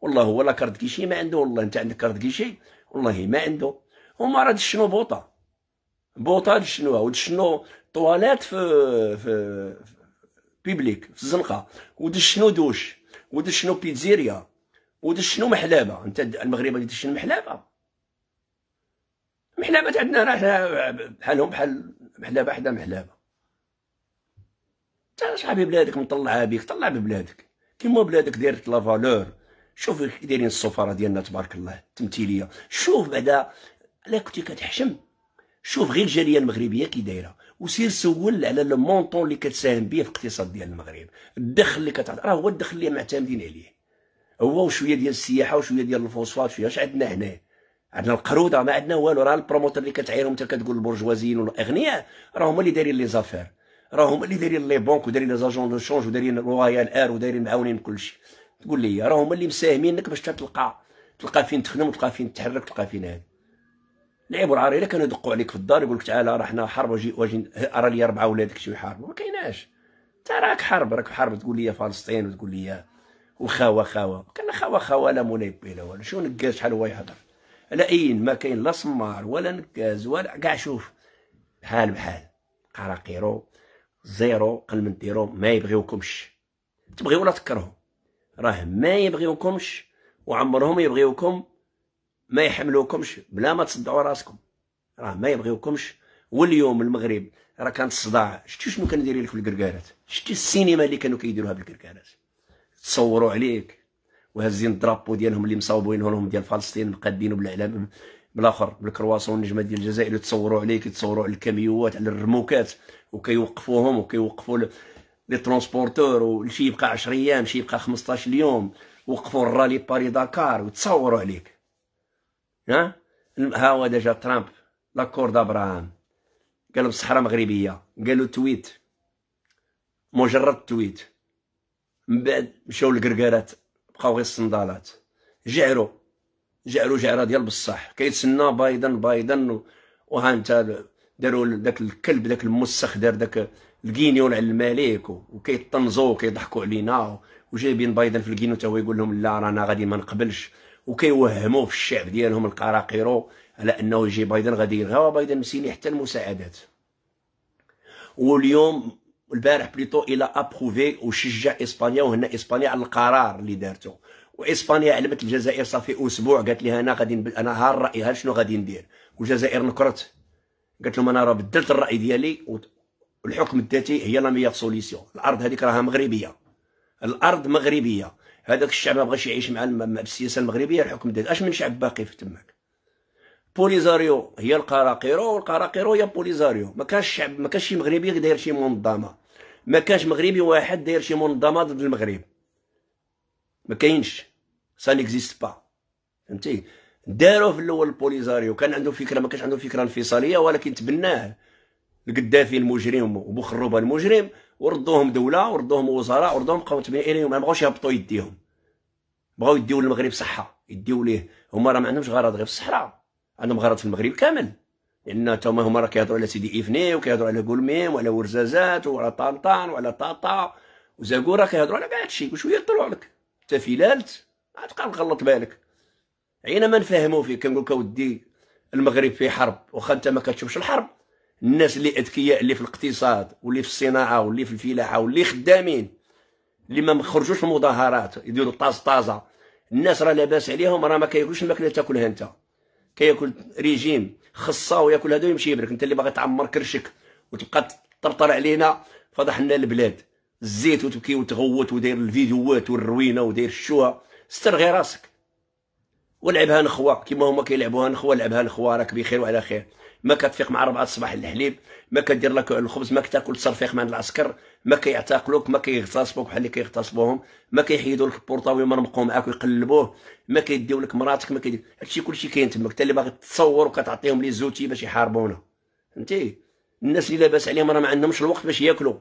[SPEAKER 1] والله هو لا كارت كيشي ما عنده والله انت عندك كارت كيشي والله ما عنده هما راه دشنو بوطا بوطا دشنوها ودشنو طواليت في في, في بيبليك في الزنقه ودشنو دوش ودشنو بيتزيريا ودشنو محلابه انت المغرب اللي دشن محلابه محلابه عندنا راه بحالهم بحال محلابه حدا محلابه انت شحال بلادك مطلعها بيك طلع ببلادك كيما بلادك دارت لا فالور شوف دايرين السفاره ديالنا تبارك الله تمثيليه شوف بعدا لا كنتي كتحشم شوف غير الجاليه المغربيه كي دايره وسير سول على لو مونطون اللي كتساهم به في الاقتصاد ديال المغرب الدخل اللي كتعطي راه هو الدخل اللي معتمدين عليه هو وشويه ديال السياحه وشويه ديال الفوسفات شويه اش عندنا هنا عندنا القروضه ما عندنا والو راه البروموتر اللي كتعايرهم انت كتقول البرجوازيين والاغنياء راه هما اللي دايرين لي زافير راهم اللي دايرين لي بونك ودايرين لي زاجون دو شونج ودايرين رويال ار ودايرين معاونين كلشي تقول لي راهم اللي مساهمينك باش تلقى تلقى فين تخدم وتلقى فين تحرك تلقى فين هذا لعبوا والعار الا كانوا يدقوا عليك في الدار يقول لك تعالى راه حنا حرب واجي واجي ارى لي اربعه ولادك شي حرب ما كايناش انت راك حرب راك حرب تقول لي فلسطين وتقول لي وخاوه خاوه كان خاوه خاوه لا مولاي لا والو شو نكاز شحال هو يهضر على اين ما كاين لا سمار ولا نكاز ولا كاع شوف بحال بحال قراقيرو زيرو قل من ديرو ما يبغيوكمش تبغيو ولا تكرهو راه ما يبغيوكمش وعمرهم يبغيوكم ما يحملوكمش بلا ما تصدعوا راسكم راه ما يبغيوكمش واليوم المغرب راه كانت صداع شتي شنو كان داير لك في الكركارات شتي السينما اللي كانوا كيديروها بالكركارات تصوروا عليك وهازين الدرابو ديالهم اللي مصاوبين لهم ديال فلسطين مقادين بالاعلام بالاخر بالكرواسون نجمه ديال الجزائر يتصوروا عليك يتصوروا على الكاميوات على الرموكات وكيوقفوهم وكيوقفوا لي ترونسبورتور وشي يبقى 10 ايام شي يبقى 15 يوم وقفوا الرالي باري داكار وتصوروا عليك ها ها هو جا ترامب لاكور دابراهام قالوا بالصحراء مغربيه قالوا تويت مجرد تويت من بعد مشاو للكركارات بقاو غير الصندالات جعروا جعلوا جعره ديال بصح كيتسنى بايدن بايدن وها انت داروا داك الكلب داك الموسخ دار داك الكينيون على الملك وكيطنزوا وكيضحكوا علينا وجايبين بايدن في الكينو تا هو يقول لهم لا رانا غادي ما نقبلش وكيوهموا في الشعب ديالهم القراقيرو على انه يجي بايدن غادي يلغى بايدن مسيني حتى المساعدات واليوم البارح بليتو الى ابروفي وشجع اسبانيا وهنا اسبانيا على القرار اللي دارته واسبانيا علمت الجزائر صافي اسبوع قالت لها انا غادي انا ها الراي ها شنو غادي ندير والجزائر نكرت قالت لهم انا راه بدلت الراي ديالي والحكم الذاتي هي لا ميغ سوليسيون الارض هذيك راها مغربيه الارض مغربيه هذاك الشعب ما بغاش يعيش مع السياسه المغربيه الحكم الذاتي اش من شعب باقي في تماك بوليزاريو هي القراقيرو والقراقيرو هي بوليزاريو ما كانش شعب ما كانش شي مغربي داير شي منظمه ما كانش مغربي واحد داير شي منظمه ضد المغرب ما كاينش سا نيكزيست با فهمتي داروا في الاول البوليزاريو كان عنده فكره ما كانش عنده فكره انفصاليه ولكن تبناه القدافي المجرم وبوخروبه المجرم وردوهم دوله وردوهم وزراء وردوهم بقاو بنائيه ما بغاوش يهبطوا يديهم بغاو يديو للمغرب صحه يديو ليه هما راه ما عندهمش غرض غير في الصحراء عندهم غرض في المغرب كامل لان حتى هما راه كيهضروا على سيدي افني وكيهضروا على كولميم وعلى ورزازات وعلى طنطان وعلى طاطا وزاكورا كيهضروا على كاع هادشي وشويه يطلعوا لك حتى في لالت مغلط بالك عينا ما نفهمو فيه كنقول لك اودي المغرب في حرب واخا انت ما كتشوفش الحرب الناس اللي اذكياء اللي في الاقتصاد واللي في الصناعه واللي في الفلاحه واللي خدامين اللي ما مخرجوش المظاهرات يديروا طاز طازه الناس راه لاباس عليهم راه ما كياكلوش الماكله تاكلها انت كياكل ريجيم خصا وياكل هذا ويمشي يبرك انت اللي باغي تعمر كرشك وتبقى تطرطر علينا فضحنا البلاد الزيت وتبكي وتغوت وداير الفيديوهات والروينه وداير الشوهه ستر غير راسك ولعبها نخوه كيما هما كيلعبوها نخوه لعبها نخوه راك بخير وعلى خير ما كتفيق مع ربعه الصباح الحليب ما كدير لك الخبز ما كتاكل صرفيق مع العسكر ما كيعتقلوك ما كيغتصبوك بحال اللي كيغتصبوهم ما كيحيدوا لك البورطاوي يمرمقوا معاك ويقلبوه ما كيديو لك مراتك ما كيدير هادشي كلشي كاين تماك حتى اللي باغي تصور وكتعطيهم لي زوتي باش يحاربونا فهمتي الناس اللي لاباس عليهم راه ما عندهمش الوقت باش ياكلوا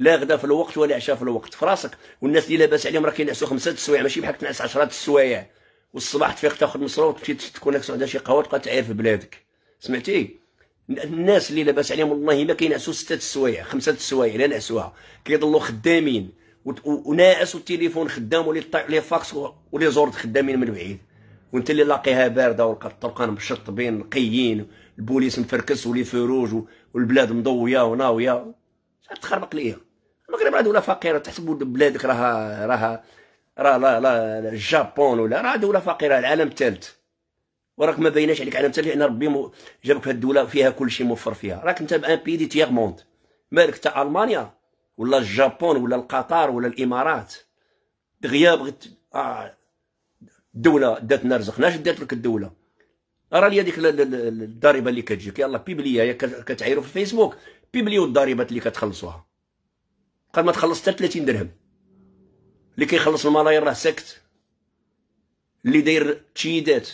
[SPEAKER 1] لا غدا في الوقت ولا عشاء في الوقت في راسك والناس اللي لاباس عليهم راه كينعسوا خمسه السوايع ماشي بحال كتنعس 10 السوايع والصباح تفيق تاخذ مصروف تمشي تكون عندها شي قهوه تبقى تعير في بلادك سمعتي الناس اللي لاباس عليهم والله ما كينعسوا سته السوايع خمسه السوايع لا نعسوها كيضلوا خدامين وناعس والتليفون خدام ولي فاكس ولي زورد خدامين من بعيد وانت اللي لاقيها بارده والطرقان مشطبين نقيين البوليس مفركس ولي فروج والبلاد مضويه وناويه تخربق ليها المغرب راه دوله فقيره تحسبوا بلادك راها راها راه لا لا الجابون ولا راه دوله فقيره العالم الثالث وراك ما بايناش عليك العالم الثالث لان ربي جابك في الدوله فيها كل شيء موفر فيها راك انت بان بي دي تيغ موند مالك تاع المانيا ولا الجابون ولا القطر ولا الامارات دغيا بغيت آه الدوله داتنا رزقناش دات لك الدوله راه لي هذيك الضريبه اللي كتجيك يلا بيبليا كتعايروا في الفيسبوك بيبليو الضريبات اللي كتخلصوها قال ما تخلص حتى 30 درهم اللي كيخلص الملاير راه ساكت اللي داير تشيدات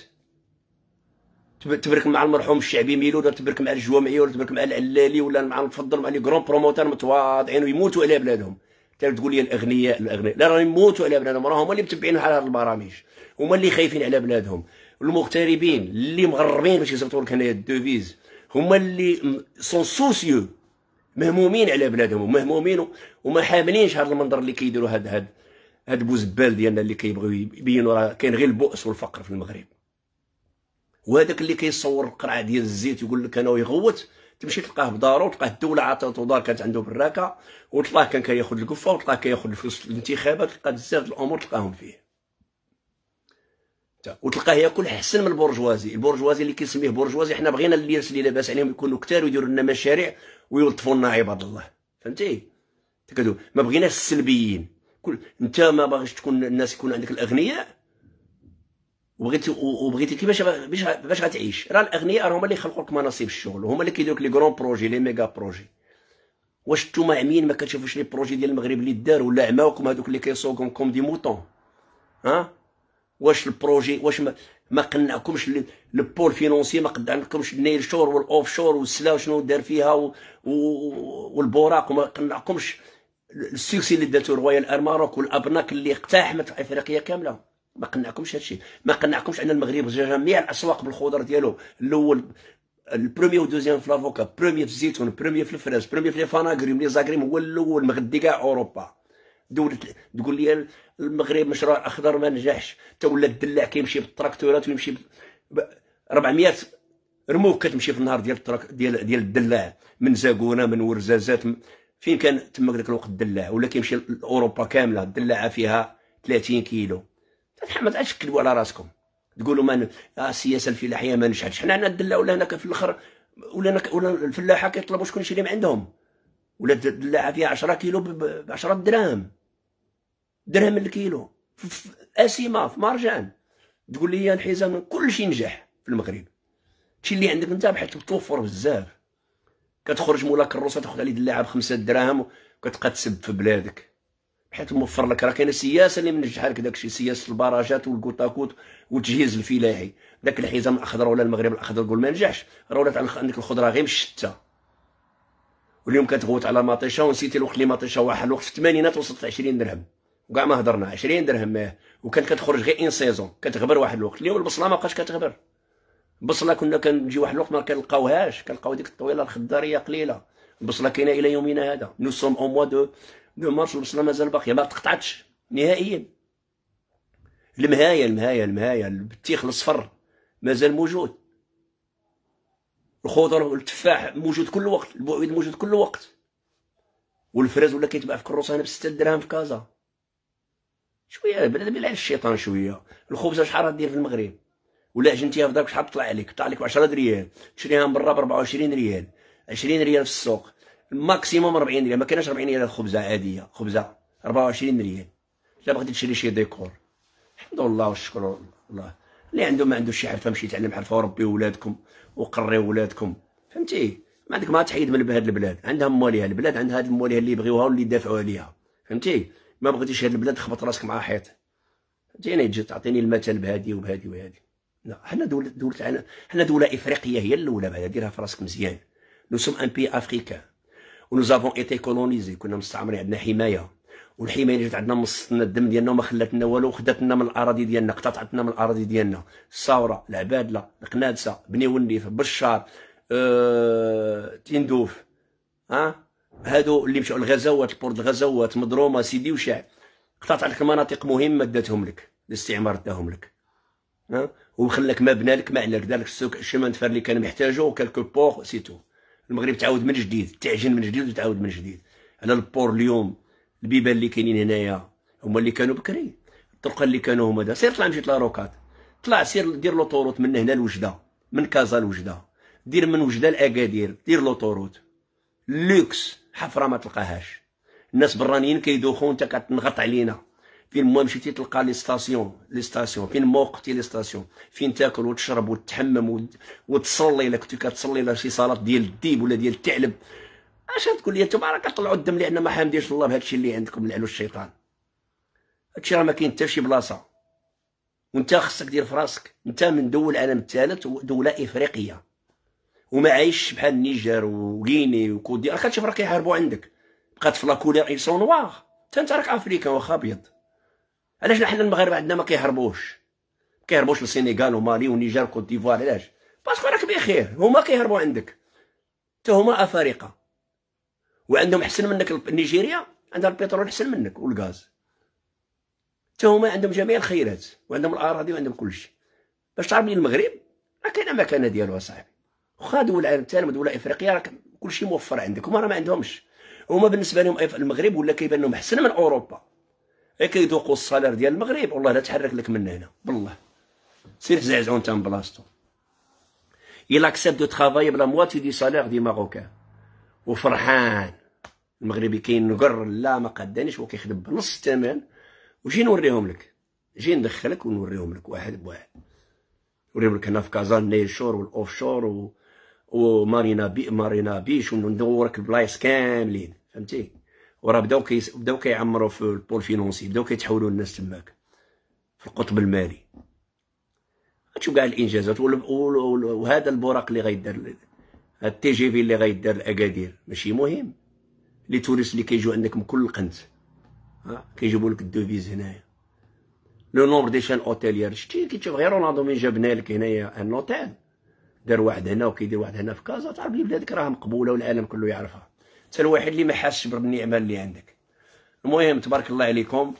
[SPEAKER 1] تبرك مع المرحوم الشعبي ميلو ولا تبرك مع الجوامعي ولا تبرك مع العلالي ولا مع المفضل مع لي كرون بروموتور متواضعين ويموتوا على بلادهم تقول لي الاغنياء الاغنياء لا راهم يموتوا على بلادهم راه هما اللي متبعين على هذه البرامج هما اللي خايفين على بلادهم المغتربين اللي مغربين باش يزبطوا لك هنايا الدوفيز هما اللي سون سوسيو مهمومين على بلادهم ومهمومين وما حاملينش هذا المنظر اللي كيديروا هذا هاد هاد بوزبال ديالنا اللي كيبغيو يبينوا راه كاين غير البؤس والفقر في المغرب وهذاك اللي كيصور القرعه ديال الزيت يقول لك انا ويغوت تمشي تلقاه بدارو تلقاه الدوله عطاتو دار كانت عنده براكه وتلقاه كان كياخذ القفه وتلقاه كياخذ الفلوس الانتخابات تلقى بزاف الامور تلقاهم فيه وتلقاه ياكل احسن من البرجوازي البرجوازي اللي كيسميه برجوازي حنا بغينا الناس اللي لاباس عليهم يكونوا كثار ويديروا لنا مشاريع ويلطفوا لنا عباد الله فهمتي تكادو ما بغيناش السلبيين كل انت ما باغيش تكون الناس يكون عندك الاغنياء وبغيتي وبغيتي كيفاش باش باش غتعيش راه الاغنياء راه هما اللي خلقوا لك مناصب الشغل وهما اللي كيديروا لك لي كرون بروجي لي ميغا بروجي واش نتوما عميين ما كتشوفوش لي بروجي ديال المغرب اللي دار ولا عماوكم هذوك اللي كيسوقوكم كوم دي موطون ها واش البروجي واش ما, ما قنعكمش البول فينونسي ما قنعكمش النيل شور والاوف شور والسلا وشنو دار فيها و... و... والبوراق وما قنعكمش السوكسي اللي دارتو رويال ماروك والابناك اللي اقتحمت افريقيا كامله ما قنعكمش هادشي ما قنعكمش ان المغرب جميع الاسواق بالخضر ديالو الاول البروميي ودوزيام في لافوكا بروميي في الزيتون بروميي في الفراز بروميي في لي فاناغريم لي زاغريم هو الاول مغدي كاع اوروبا دولة تقول لي المغرب مشروع اخضر ما نجحش تا ولا الدلاع كيمشي بالتراكتورات ويمشي ب 400 رموك كتمشي في النهار ديال التراك ديال ديال الدلاع من زاكونه من ورزازات فين كان تما ذاك الوقت الدلاع ولا كيمشي لاوروبا كامله الدلاعه فيها 30 كيلو ما تعادش تكذبوا على راسكم تقولوا ما آه، السياسه الفلاحيه ما نجحتش حنا عندنا الدلاع ولا هناك في الاخر ولا ولا الفلاحه كيطلبوا شكون يشري من عندهم ولا تدلع فيها 10 كيلو ب 10 دراهم درهم الكيلو في اسيما في مرجان تقول لي الحزام كل شيء نجح في المغرب شي اللي عندك انت بحيث توفر بزاف كتخرج مولا كروسه تاخذ عليه دلاعه بخمسه دراهم وكتبقى تسب في بلادك بحيث موفر لك راه كاينه السياسه اللي منجحه لك داكشي سياسه البراجات والكوتاكوت والتجهيز الفلاحي داك الحزام الاخضر ولا المغرب الاخضر قول ما نجحش راه ولات عندك الخضره غير مشته واليوم كتغوت على مطيشه ونسيت الوقت اللي مطيشه واحد الوقت في الثمانينات وصلت 20 درهم وكاع ما هضرنا 20 درهم وكان كتخرج غير ان سيزون كتغبر واحد الوقت اليوم البصله ما بقاش كتغبر البصله كنا كنجي واحد الوقت ما كنلقاوهاش كنلقاو ديك الطويله الخضاريه قليله البصله كاينه الى يومنا هذا نو سوم او موا دو دو مارش البصله مازال باقيه ما تقطعتش نهائيا المهايه المهايه المهايه البتيخ الاصفر مازال موجود الخضر والتفاح موجود كل وقت البعيد موجود كل وقت والفراز ولا كيتباع في كروسه هنا ب 6 دراهم في كازا شويه بنادم يلعب الشيطان شويه الخبزه شحال دير في المغرب ولا عجنتيها في دارك شحال تطلع عليك طلع عليك ب 10 دريال تشريها من برا ب 24 ريال 20 ريال في السوق الماكسيموم 40 ريال ما كاينش 40 ريال خبزه عاديه خبزه 24 ريال الا بغيتي تشري شي ديكور الحمد لله والشكر لله اللي عنده ما عنده شي حرفه مشي تعلم حرفه وربي ولادكم وقريو ولادكم فهمتي ما عندك ما تحيد من بهاد البلاد عندها مواليها البلاد عندها هاد المواليها اللي يبغيوها واللي يدافعوا عليها فهمتي ما بغيتيش هاد البلاد خبط راسك مع حيط فهمتيني يعني تجي تعطيني المثل بهادي وبهادي وهادي لا حنا دولة دولة العالم حنا دولة افريقية هي الاولى بعدا ديرها في راسك مزيان نو سوم ان بي افريكان ونو زافون ايتي كولونيزي كنا مستعمرين عندنا حمايه والحمايه اللي جات عندنا من الدم ديالنا وما خلاتنا والو خدات لنا من الاراضي ديالنا قطعتنا لنا من الاراضي ديالنا الثوره العبادله القنادسه بني وليف بشار أه... تندوف ها أه؟ هادو اللي مشاو الغزوات البورد الغزوات مضرومه سيدي وشاع قطعت لك مناطق مهمه داتهم لك الاستعمار داهم لك ها أه؟ وخلاك ما بنى لك ما عليك دار لك السوق الشمان تفر اللي كان محتاجو وكالكو بور سيتو المغرب تعاود من جديد تعجن من جديد وتعاود من جديد على البور اليوم البيبان اللي كاينين هنايا هما اللي كانوا بكري الطرق اللي كانوا هما دا سير طلع مشيت روكات طلع سير دير لوطوروت من هنا لوجده من كازا لوجده دير من وجده لاكادير دير لوطوروت لوكس حفره ما تلقاهاش الناس برانيين كيدوخوا انت كتنغط علينا فين ما مشيتي تلقى لي ستاسيون لي ستاسيون فين ما وقتي لي ستاسيون فين تاكل وتشرب وتحمم وتصلي الا كنتي كتصلي لا شي صلاه ديال الديب ولا ديال الثعلب اش تقول لي انتم راه كطلعوا الدم لان ما حامدينش الله بهذا الشيء اللي عندكم لعلو الشيطان هادشي راه ما كاين حتى شي بلاصه وانت خصك دير فراسك انت من دول العالم الثالث ودوله افريقيه وما عايش بحال النيجر وغيني وكودي راه كتشوف راه كيحاربوا عندك بقات في لاكولير اي سون نواغ حتى انت راك افريكان واخا ابيض علاش حنا المغاربه عندنا ما كيهربوش ما كيهربوش للسينيغال ومالي ونيجر وكوت ديفوار علاش باسكو راك بخير هما كيهربوا عندك حتى هما افارقه وعندهم احسن منك نيجيريا عندها البترول احسن منك والغاز حتى هما عندهم جميع الخيرات وعندهم الاراضي وعندهم كل شيء باش تعرف المغرب راه كاينه مكانه ديالو اصاحبي واخا دول العالم دوله ودول راه كل شيء موفر عندك هما راه ما عندهمش هما بالنسبه لهم المغرب ولا كيبان لهم احسن من اوروبا غير إيه كيذوقوا الصالير ديال المغرب والله لا تحرك لك من هنا بالله سير تزعزعو انت من بلاصتو يلاكسيب دو ترافاي بلا مواتي دي du دي ماروكان وفرحان المغربي كاين نقر لا ما قدانيش وكيخدم بنص الثمن وجي نوريهم لك جي ندخلك ونوريهم لك واحد بواحد نوريهم لك هنا في كازا النيل شور والاوف شور و... ومارينا بي مارينا بيش وندورك البلايص كاملين فهمتي وراه بداو كي بداو كيعمروا في البول فينونسي بداو كيتحولوا الناس تماك في القطب المالي تشوف كاع الانجازات وهذا البراق اللي غيدير التي جي في اللي غيدار لاكادير ماشي مهم لي توريست اللي كيجيو عندك من كل قنت كيجيبوا لك الدوفيز هنايا لو نومبر دي شان اوتيليير شتي كي تشوف غير رونالدو مين جابنا لك هنايا ان اوتيل دار واحد هنا وكيدير واحد هنا في كازا تعرف لي بلادك راه مقبوله والعالم كله يعرفها حتى الواحد اللي ما حاسش بالنعمه اللي عندك المهم تبارك الله عليكم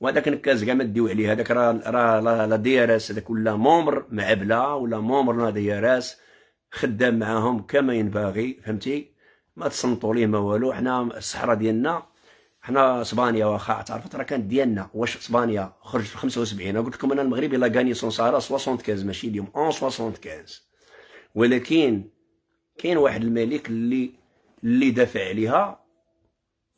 [SPEAKER 1] وهذاك الكاز كاع ما ديو عليه هذاك راه راه لا دي ار اس هذاك ولا مومر معبله ولا مومر لا دي ار اس خدام معاهم كما ينبغي فهمتي ما تصنطوا ليه ما والو حنا الصحراء ديالنا حنا اسبانيا واخا تعرفت راه كانت ديالنا واش اسبانيا خرجت في 75 قلت لكم انا المغرب الا غاني سونسارا 75 ماشي اليوم 75 ولكن كاين واحد الملك اللي اللي دافع عليها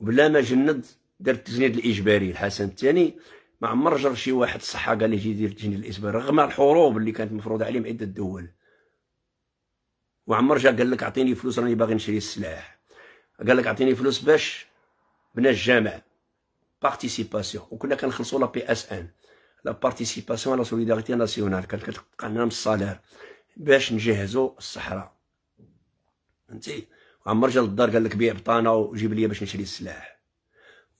[SPEAKER 1] بلا ما جند دار التجنيد الاجباري الحسن الثاني ما عمر جر شي واحد صحه قال لي جي دير التجنيد الاجباري رغم الحروب اللي كانت مفروضه عليهم عده دول وعمر جا قال لك اعطيني فلوس راني باغي نشري السلاح قال لك اعطيني فلوس باش بنا الجامع بارتيسيباسيون وكنا كنخلصوا لا بي اس ان لا بارتيسيباسيون لا سوليداريتي ناسيونال كانت كتقطع لنا من الصالير باش نجهزوا الصحراء فهمتي وعمر جا للدار قال لك بيع بطانه وجيب لي باش نشري السلاح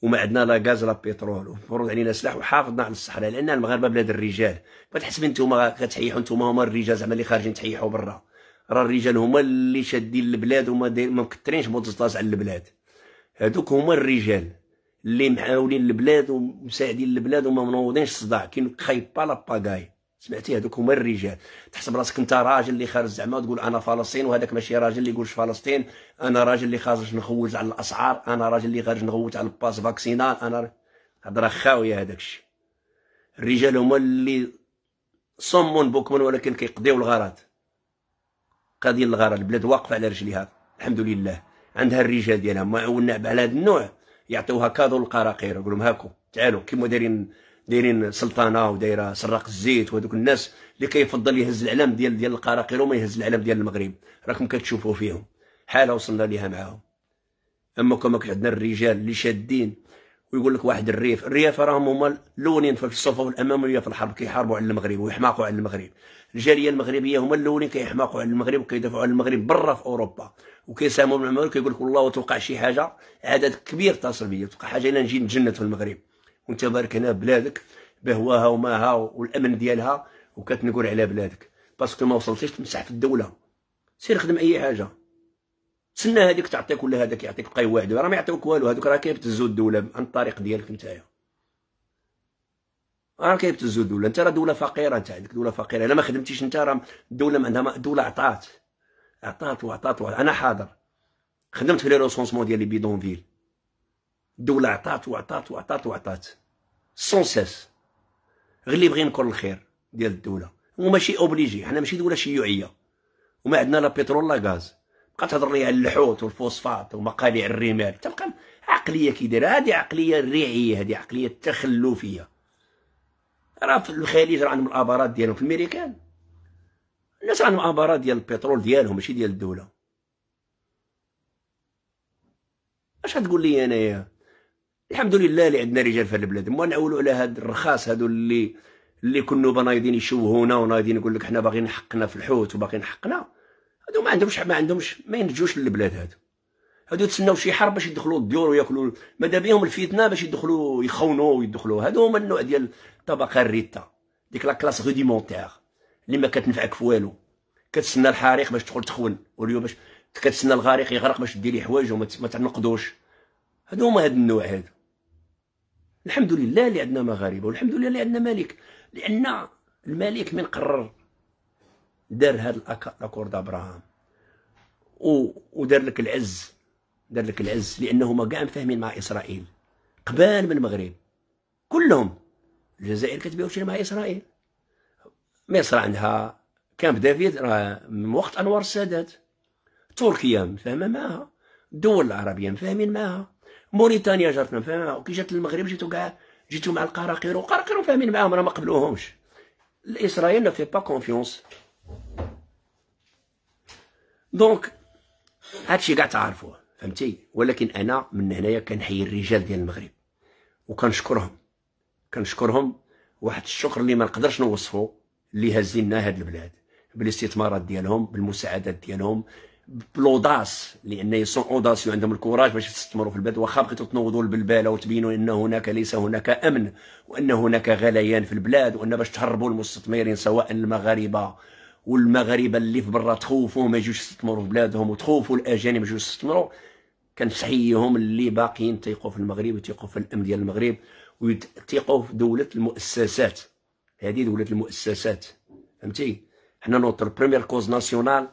[SPEAKER 1] وما عندنا لا غاز لا بترول وفرض علينا سلاح وحافظنا على الصحراء لان المغاربه بلاد الرجال ما تحسب انتم كتحيحوا انتوما هما الرجال زعما اللي خارجين تحيحوا برا راه الرجال هما اللي شادين البلاد وما ما مكثرينش بوتزطاس على البلاد هادوك هما الرجال اللي محاولين البلاد ومساعدين البلاد وما منوضينش الصداع كاين خايبا لا باغاي سمعتي هادوك هما الرجال تحسب راسك انت راجل اللي خارج زعما تقول انا فلسطين وهذاك ماشي راجل اللي يقولش فلسطين انا راجل اللي خارج نخوز على الاسعار انا راجل اللي خارج نغوت على الباس فاكسينال انا هضره خاويه هذاك الشيء الرجال هما اللي صمون بكم ولكن كيقضيو الغرض قضية الغرار البلاد واقفة على رجليها الحمد لله عندها الرجال ديالها ما عولنا على هذا النوع يعطيوها كادو القراقير يقول لهم هاكو تعالوا كيما دايرين دايرين سلطانه ودايره سراق الزيت وهذوك الناس اللي كيفضل يهز العلم ديال ديال القراقير وما يهز العلم ديال المغرب راكم كتشوفوا فيهم حاله وصلنا ليها معاهم اما كما عندنا الرجال اللي شادين ويقول لك واحد الريف الريف راهم هما الاولين في الصفوف الاماميه في الحرب كيحاربوا على المغرب ويحماقوا على المغرب الجاليه المغربيه هما الاولين كيحماقوا على المغرب وكيدافعوا على المغرب برا في اوروبا وكيساهموا بالمعمول كيقول لك والله توقع شي حاجه عدد كبير اتصل بيا توقع حاجه الا نجي نتجنت في المغرب وانت بارك هنا بلادك بهواها وماها والامن ديالها وكتنقول على بلادك باسكو ما وصلتيش تمسح في الدوله سير خدم اي حاجه تسنى هذيك تعطيك ولا هذاك يعطيك بقى واحد راه ما يعطيوك والو هذوك راه كيبتزوا الدوله عن الطريق ديالك نتايا راه كيبتزو الدوله انت راه دوله فقيره انت عندك دوله فقيره الا ما خدمتيش انت راه الدوله ما عندها الدوله عطات عطات وعطات وعطات انا حاضر خدمت في لي روسونسمون ديال لي بيدونفيل الدوله عطات وعطات وعطات وعطات سون سيس غير اللي بغي ينكر الخير ديال الدوله وماشي اوبليجي حنا ماشي دوله شيوعيه وما عندنا لا بترول لا غاز بقى تهضر لي على الحوت والفوسفات ومقاليع الرمال تبقى عقليه كي دايره هذه عقليه ريعيه هذه عقليه تخلفيه راه في الخليج راه عندهم الابارات ديالهم في الميريكان الناس عندهم ابارات ديال البترول ديالهم ماشي ديال الدوله اش غتقول لي انايا الحمد لله اللي عندنا رجال في البلاد ما نعولوا على هاد الرخاص هادو اللي اللي كنا بنايضين يشوهونا ونايضين يقول لك حنا باغيين حقنا في الحوت وباغيين حقنا هادو ما عندهمش ما عندهمش ما ينجوش للبلاد هادو هادو تسناو شي حرب باش يدخلوا الديور وياكلوا ماذا بهم الفتنه باش يدخلوا يخونوا ويدخلوا هادو هما النوع ديال الطبقه الريتا ديك لا كلاس روديمونتير اللي ما كتنفعك في والو كتسنى الحريق باش تدخل تخون واليوم باش كتسنى الغارق يغرق باش ديري حوايج وما تنقدوش هادو هما هاد النوع هادو الحمد لله اللي عندنا مغاربه والحمد لله اللي عندنا ملك لان الملك من قرر دار هاد الاكورد ابراهام ودار لك العز دار لك العز لانهم كاع مفاهمين مع اسرائيل قبال من المغرب كلهم الجزائر كتبيعوش مع اسرائيل مصر عندها كامب دافيد راه من وقت انوار السادات تركيا مفاهمه معها الدول العربيه مفاهمين معها موريتانيا جات مفاهمه معها وكي جات المغرب جيتو كاع جيتو مع القراقير وقراقير فاهمين معاهم راه ما قبلوهمش الاسرائيل لا في با كونفيونس دونك هادشي كاع تعرفوه فهمتي ولكن انا من هنايا كنحيي الرجال ديال المغرب وكنشكرهم كنشكرهم واحد الشكر اللي ما نقدرش نوصفه اللي هازين لنا هاد البلاد بالاستثمارات ديالهم بالمساعدات ديالهم بلوداس لان يسون اوداس عندهم الكوراج باش يستثمروا في البلاد واخا بقيتو تنوضوا البلباله وتبينوا ان هناك ليس هناك امن وان هناك غليان في البلاد وان باش تهربوا المستثمرين سواء المغاربه والمغاربه اللي في برا تخوفوا ما يجوش يستثمروا في بلادهم وتخوفوا الاجانب يجوش يستثمروا كنحييهم اللي باقيين تيقوا في المغرب وتيقوا في الامن ديال المغرب وتيقوا في دوله المؤسسات هذه دوله المؤسسات فهمتي حنا نوتر بريمير كوز ناسيونال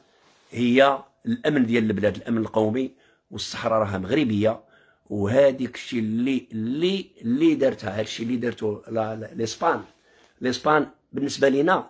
[SPEAKER 1] هي الامن ديال البلاد الامن القومي والصحراء راها مغربيه وهذيك الشيء اللي اللي اللي دارتها هذا الشيء اللي دارته لاسبان لاسبان بالنسبه لينا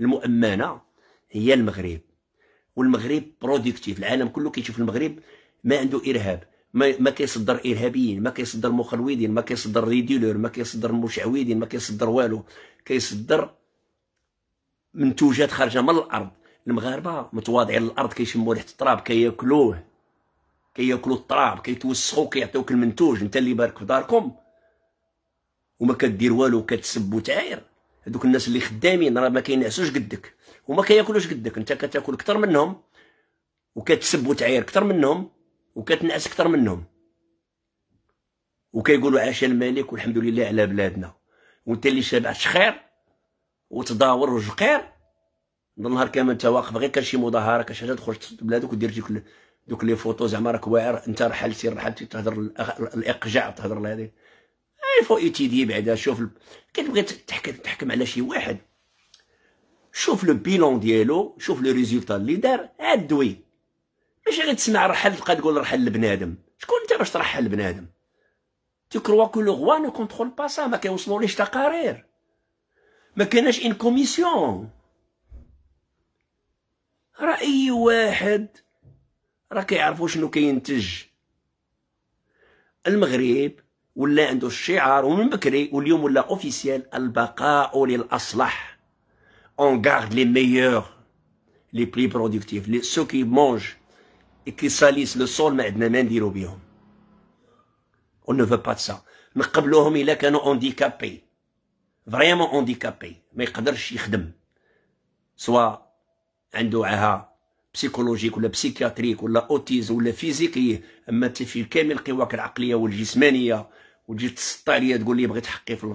[SPEAKER 1] المؤمنه هي المغرب والمغرب بروديكتيف العالم كله كيشوف المغرب ما عنده ارهاب ما, ما كيصدر ارهابيين ما كيصدر مخلويدين ما كيصدر ريديلور ما كيصدر مشعويدين ما كيصدر والو كيصدر منتوجات خارجه من الارض المغاربه متواضعين للارض كيشموا ريحه التراب كياكلوه كياكلوا التراب كيتوسخوا كيعطيوك المنتوج انت اللي بارك في داركم وما كدير والو كتسب وتعاير هذوك الناس اللي خدامين راه ما كينعسوش قدك وما كياكلوش قدك انت كتاكل اكثر منهم وكتسب وتعاير اكثر منهم وكتنعس اكثر منهم وكيقولوا عاش الملك والحمد لله على بلادنا وانت اللي شبعتش خير وتداور وجقير النهار كامل انت واقف غير كان شي مظاهره كان شي حاجه تخرج بلادك ودير دوك دوك لي فوتو زعما راك واعر انت رحلتي رحلتي تهضر الاقجاع تهضر لهذه عرفوا ايتيدي بعدا شوف كي تبغي تحكم على شي واحد شوف لو بيلون ديالو شوف لو ريزولتا اللي دار عاد دوي ماشي غير تسمع رحل تبقى تقول رحل لبنادم شكون انت باش ترحل لبنادم تي كروا كو لو غوا نو كونترول با سا ما كيوصلوليش تقارير ما كاينش ان كوميسيون راه اي واحد راه كيعرفوا شنو كينتج المغرب ولا عنده الشعار ومن بكري واليوم ولا اوفيسيال البقاء للاصلح اون غارد لي ميور لي بلي برودكتيف لي سو كي مونج اي كي ساليس لو سول ما عندنا ما نديرو بيهم اون نو فو با سا نقبلوهم الا كانوا اونديكابي فريمون اونديكابي ما يقدرش يخدم سوا عنده عاهه بسيكولوجيك ولا بسيكياتريك ولا اوتيز ولا فيزيكي اما تلفي كامل قواك العقليه والجسمانيه وتجي تسطى عليا تقول لي بغيت حقي في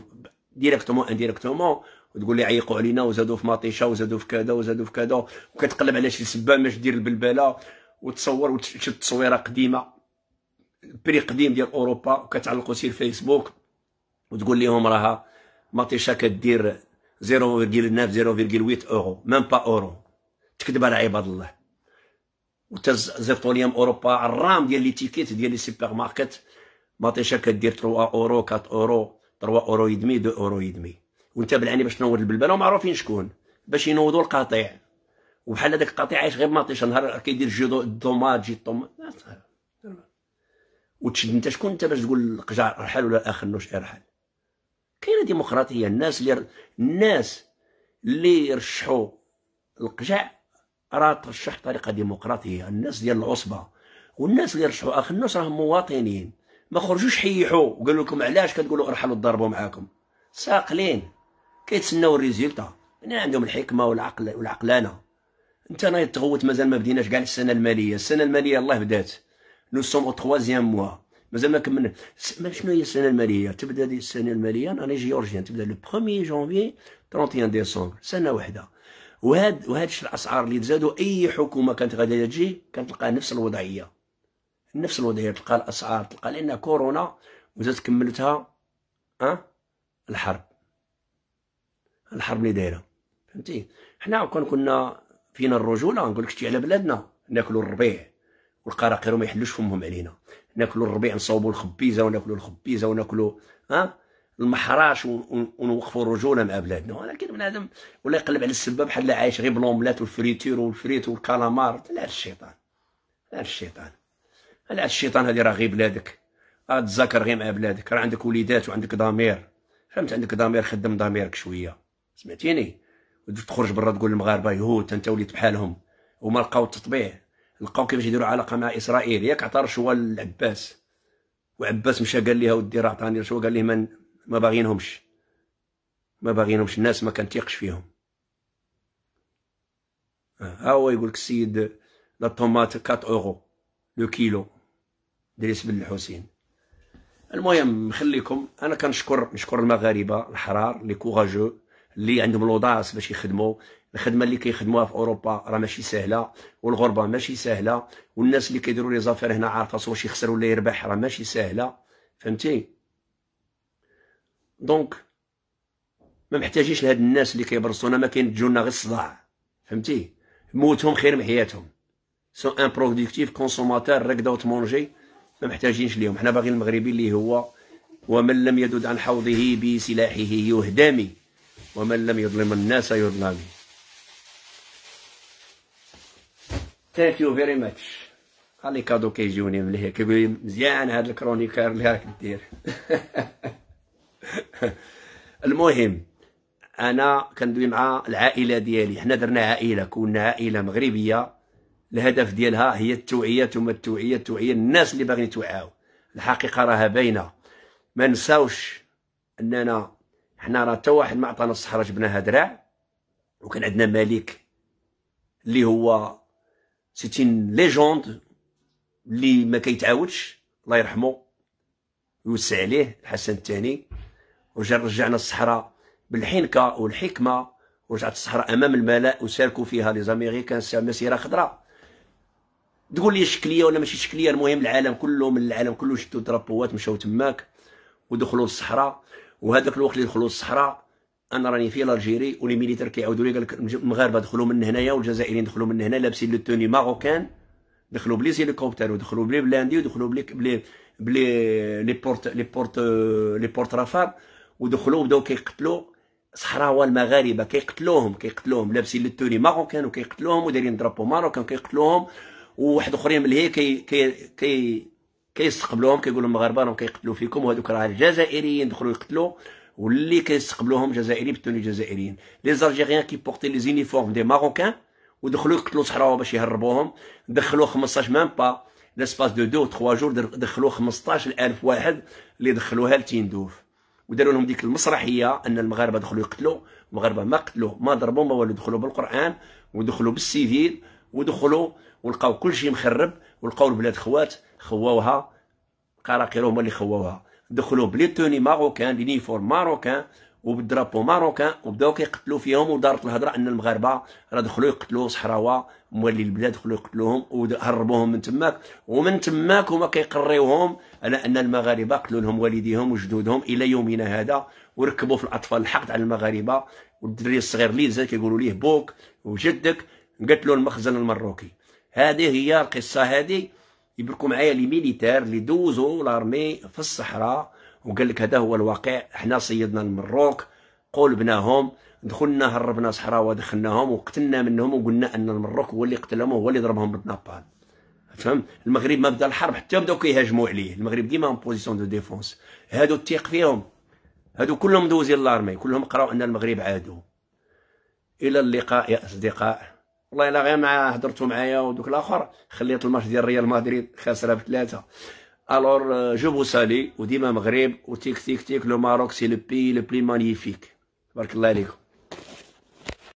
[SPEAKER 1] ديريكتومون انديريكتومون وتقول لي عيقوا علينا وزادوا في مطيشه وزادوا في كذا وزادوا في كذا وكتقلب على شي سبان باش دير البلبله وتصور وتشد تصويره قديمه بري قديم ديال اوروبا وكتعلقوا سير فيسبوك وتقول لهم راها مطيشه كدير 0.9 0.8 اورو ميم با اورو تكذب على عباد الله وتزفطوا لهم اوروبا الرام ديال لي تيكيت ديال لي سوبر ماركت مطيشه كدير 3 اورو 4 اورو 3 اورو يدمي 2 اورو يدمي وانت بالعاني باش تنوض البلبله ومعروفين شكون باش ينوضوا القطيع وبحال هذاك القطيع عايش غير مطيشه نهار كيدير جي الطوماط جي وتشد انت شكون انت باش تقول القجع ارحل ولا الاخ نوش ارحل إيه كاينه ديمقراطيه الناس اللي الناس اللي رشحوا القجع راه ترشح طريقه ديمقراطيه الناس ديال العصبه والناس اللي رشحوا اخر نوش راهم مواطنين ما خرجوش حيحوا وقالوا لكم علاش كتقولوا ارحلوا ضربوا معاكم ساقلين كيتسناو الريزلتا يعني عندهم الحكمه والعقل والعقلانه انت انا تغوت مازال ما بديناش كاع السنه الماليه السنه الماليه الله بدات نو سوم او تخوازيام موا مازال ما كملنا شنو هي السنه الماليه تبدا دي السنه الماليه انا جيورجيان تبدا لو 1 جونفي 31 ديسمبر سنه واحده وهاد وهادش الاسعار اللي تزادوا اي حكومه كانت غادي تجي كتلقى نفس الوضعيه نفس الوضعيه تلقى الاسعار تلقى لان كورونا وزاد كملتها أه؟ الحرب الحرب اللي دايره فهمتي حنا كون كنا فينا الرجوله نقولك شتي على بلادنا ناكلوا الربيع والقراقير ما يحلوش فمهم علينا ناكلوا الربيع نصوبوا الخبيزه وناكلوا الخبيزه وناكلوا أه؟ المحراش ونوقفوا الرجوله مع بلادنا ولكن بنادم ولا يقلب على السبه بحال عايش غير بلومبلات والفريتير والفريت والكالامار لا الشيطان لا الشيطان انا الشيطان هذه راه غير بلادك أه، تذكر غير مع بلادك راه عندك وليدات وعندك ضمير فهمت عندك ضمير خدم ضميرك شويه سمعتيني تخرج برا تقول للمغاربه يهود انت وليت بحالهم هما لقاو التطبيع لقاو كيفاش يديروا علاقه مع اسرائيل ياك عطى رشوه للعباس وعباس مشى قال لها ودي راه عطاني رشوه قال ليه من ما باغينهمش ما باغينهمش الناس ما كنتيقش فيهم أه، ها هو يقول لك السيد لا طوماط 4 اورو لو كيلو دريس بن الحسين المهم نخليكم انا كنشكر نشكر المغاربه الحرار لي كوراجو اللي عندهم لوداس باش يخدموا الخدمه اللي كيخدموها في اوروبا راه ماشي سهله والغربه ماشي سهله والناس اللي كيديروا لي زافير هنا عارفه سوا واش يخسر ولا يربح راه ماشي سهله فهمتي دونك ما محتاجيش لهاد الناس اللي كيبرصونا ما كاين تجونا غير الصداع فهمتي موتهم خير من حياتهم سو ان بروديكتيف كونسوماتور راك داوت مونجي ما محتاجينش ليهم حنا باغي المغربي اللي هو ومن لم يدد عن حوضه بسلاحه يهدم ومن لم يظلم الناس يظلم ثانك يو فيري ماتش ها لي كادو كيجوني مليح كيقول لي مزيان هاد الكرونيكار اللي راك دير المهم انا كندوي مع العائله ديالي حنا درنا عائله كنا عائله مغربيه الهدف ديالها هي التوعيه ثم التوعيه التوعيه الناس اللي باغيين يتوعاو الحقيقه راها باينه ما نساوش اننا حنا راه حتى واحد ما عطانا الصحراء جبناها دراع وكان عندنا ملك اللي هو سيتين ليجوند اللي ما كيتعاودش الله يرحمه ويوسع عليه الحسن الثاني وجا رجعنا الصحراء بالحنكه والحكمه ورجعت الصحراء امام الملاء وساركوا فيها لي زاميريكان مسيره خضراء تقول لي شكليه ولا ماشي شكليه المهم العالم كله من العالم كله شدوا درابوات مشاو تماك ودخلوا للصحراء وهذاك الوقت اللي دخلوا للصحراء انا راني في الجيري ولي ميليتير كيعاودوا لي قال لك المغاربه دخلوا من هنايا والجزائريين دخلوا من هنا لابسين لو توني ماروكان دخلوا بلي هيليكوبتر ودخلوا بلي بلاندي ودخلوا بلي بلي لي بورت لي بورت لي بورت رافال ودخلوا وبداو كيقتلوا صحراوه المغاربه كيقتلوهم كيقتلوهم لابسين لو توني ماروكان وكيقتلوهم ودايرين درابو ماروكان كيقتلوهم وواحد اخرين اللي هي كي كي كي كيستقبلوهم كيقولوا المغاربه راهم كيقتلوا فيكم وهذوك راه الجزائريين دخلوا يقتلوا واللي كيستقبلوهم جزائري بتوني جزائريين لي زالجيريان كي بورتي لي زينيفورم دي ماروكان ودخلوا يقتلوا صحراوه باش يهربوهم دخلوا 15 ميم با لاسباس دو دو تخوا جور دخلوا 15000 واحد اللي دخلوها لتندوف وداروا لهم ديك المسرحيه ان المغاربه دخلوا يقتلوا المغاربه ما قتلوا ما ضربوا ما والو دخلوا بالقران ودخلوا بالسيفيل ودخلوا ولقاو كل شيء مخرب ولقاو البلاد خوات خواوها قراقيرو هما اللي خواوها دخلوا بلي توني ماروكان لينيفورم ماروكان وبالدرابو ماروكان وبداو كيقتلوا فيهم ودارت الهضره ان المغاربه راه دخلوا يقتلوا صحراوا مولي البلاد دخلوا يقتلوهم وهربوهم من تماك ومن تماك هما كيقريوهم على ان المغاربه قتلوا لهم والديهم وجدودهم الى يومنا هذا وركبوا في الاطفال الحقد على المغاربه والدري الصغير اللي زاد كيقولوا ليه بوك وجدك قتلوا المخزن المروكي هذه هي القصه هذه يبركوا معايا لي ميليتير اللي دوزوا لارمي في الصحراء وقال لك هذا هو الواقع حنا صيدنا المروك قلبناهم دخلنا هربنا صحراء ودخلناهم وقتلنا منهم وقلنا ان المروك هو اللي قتلهم وهو اللي ضربهم بالنابال فهم المغرب ما بدا الحرب حتى بداو كيهاجموا عليه المغرب ديما اون بوزيسيون دو ديفونس هادو تيق فيهم هادو كلهم دوزين لارمي كلهم قراو ان المغرب عادو الى اللقاء يا اصدقاء والله الا غير مع هدرتو معايا ودوك الاخر خليت الماتش ديال ريال مدريد خاسره بثلاثه الور جو بو سالي وديما مغرب وتيك تيك تيك لو ماروك سي لو بي لو بلي مانيفيك بارك الله عليكم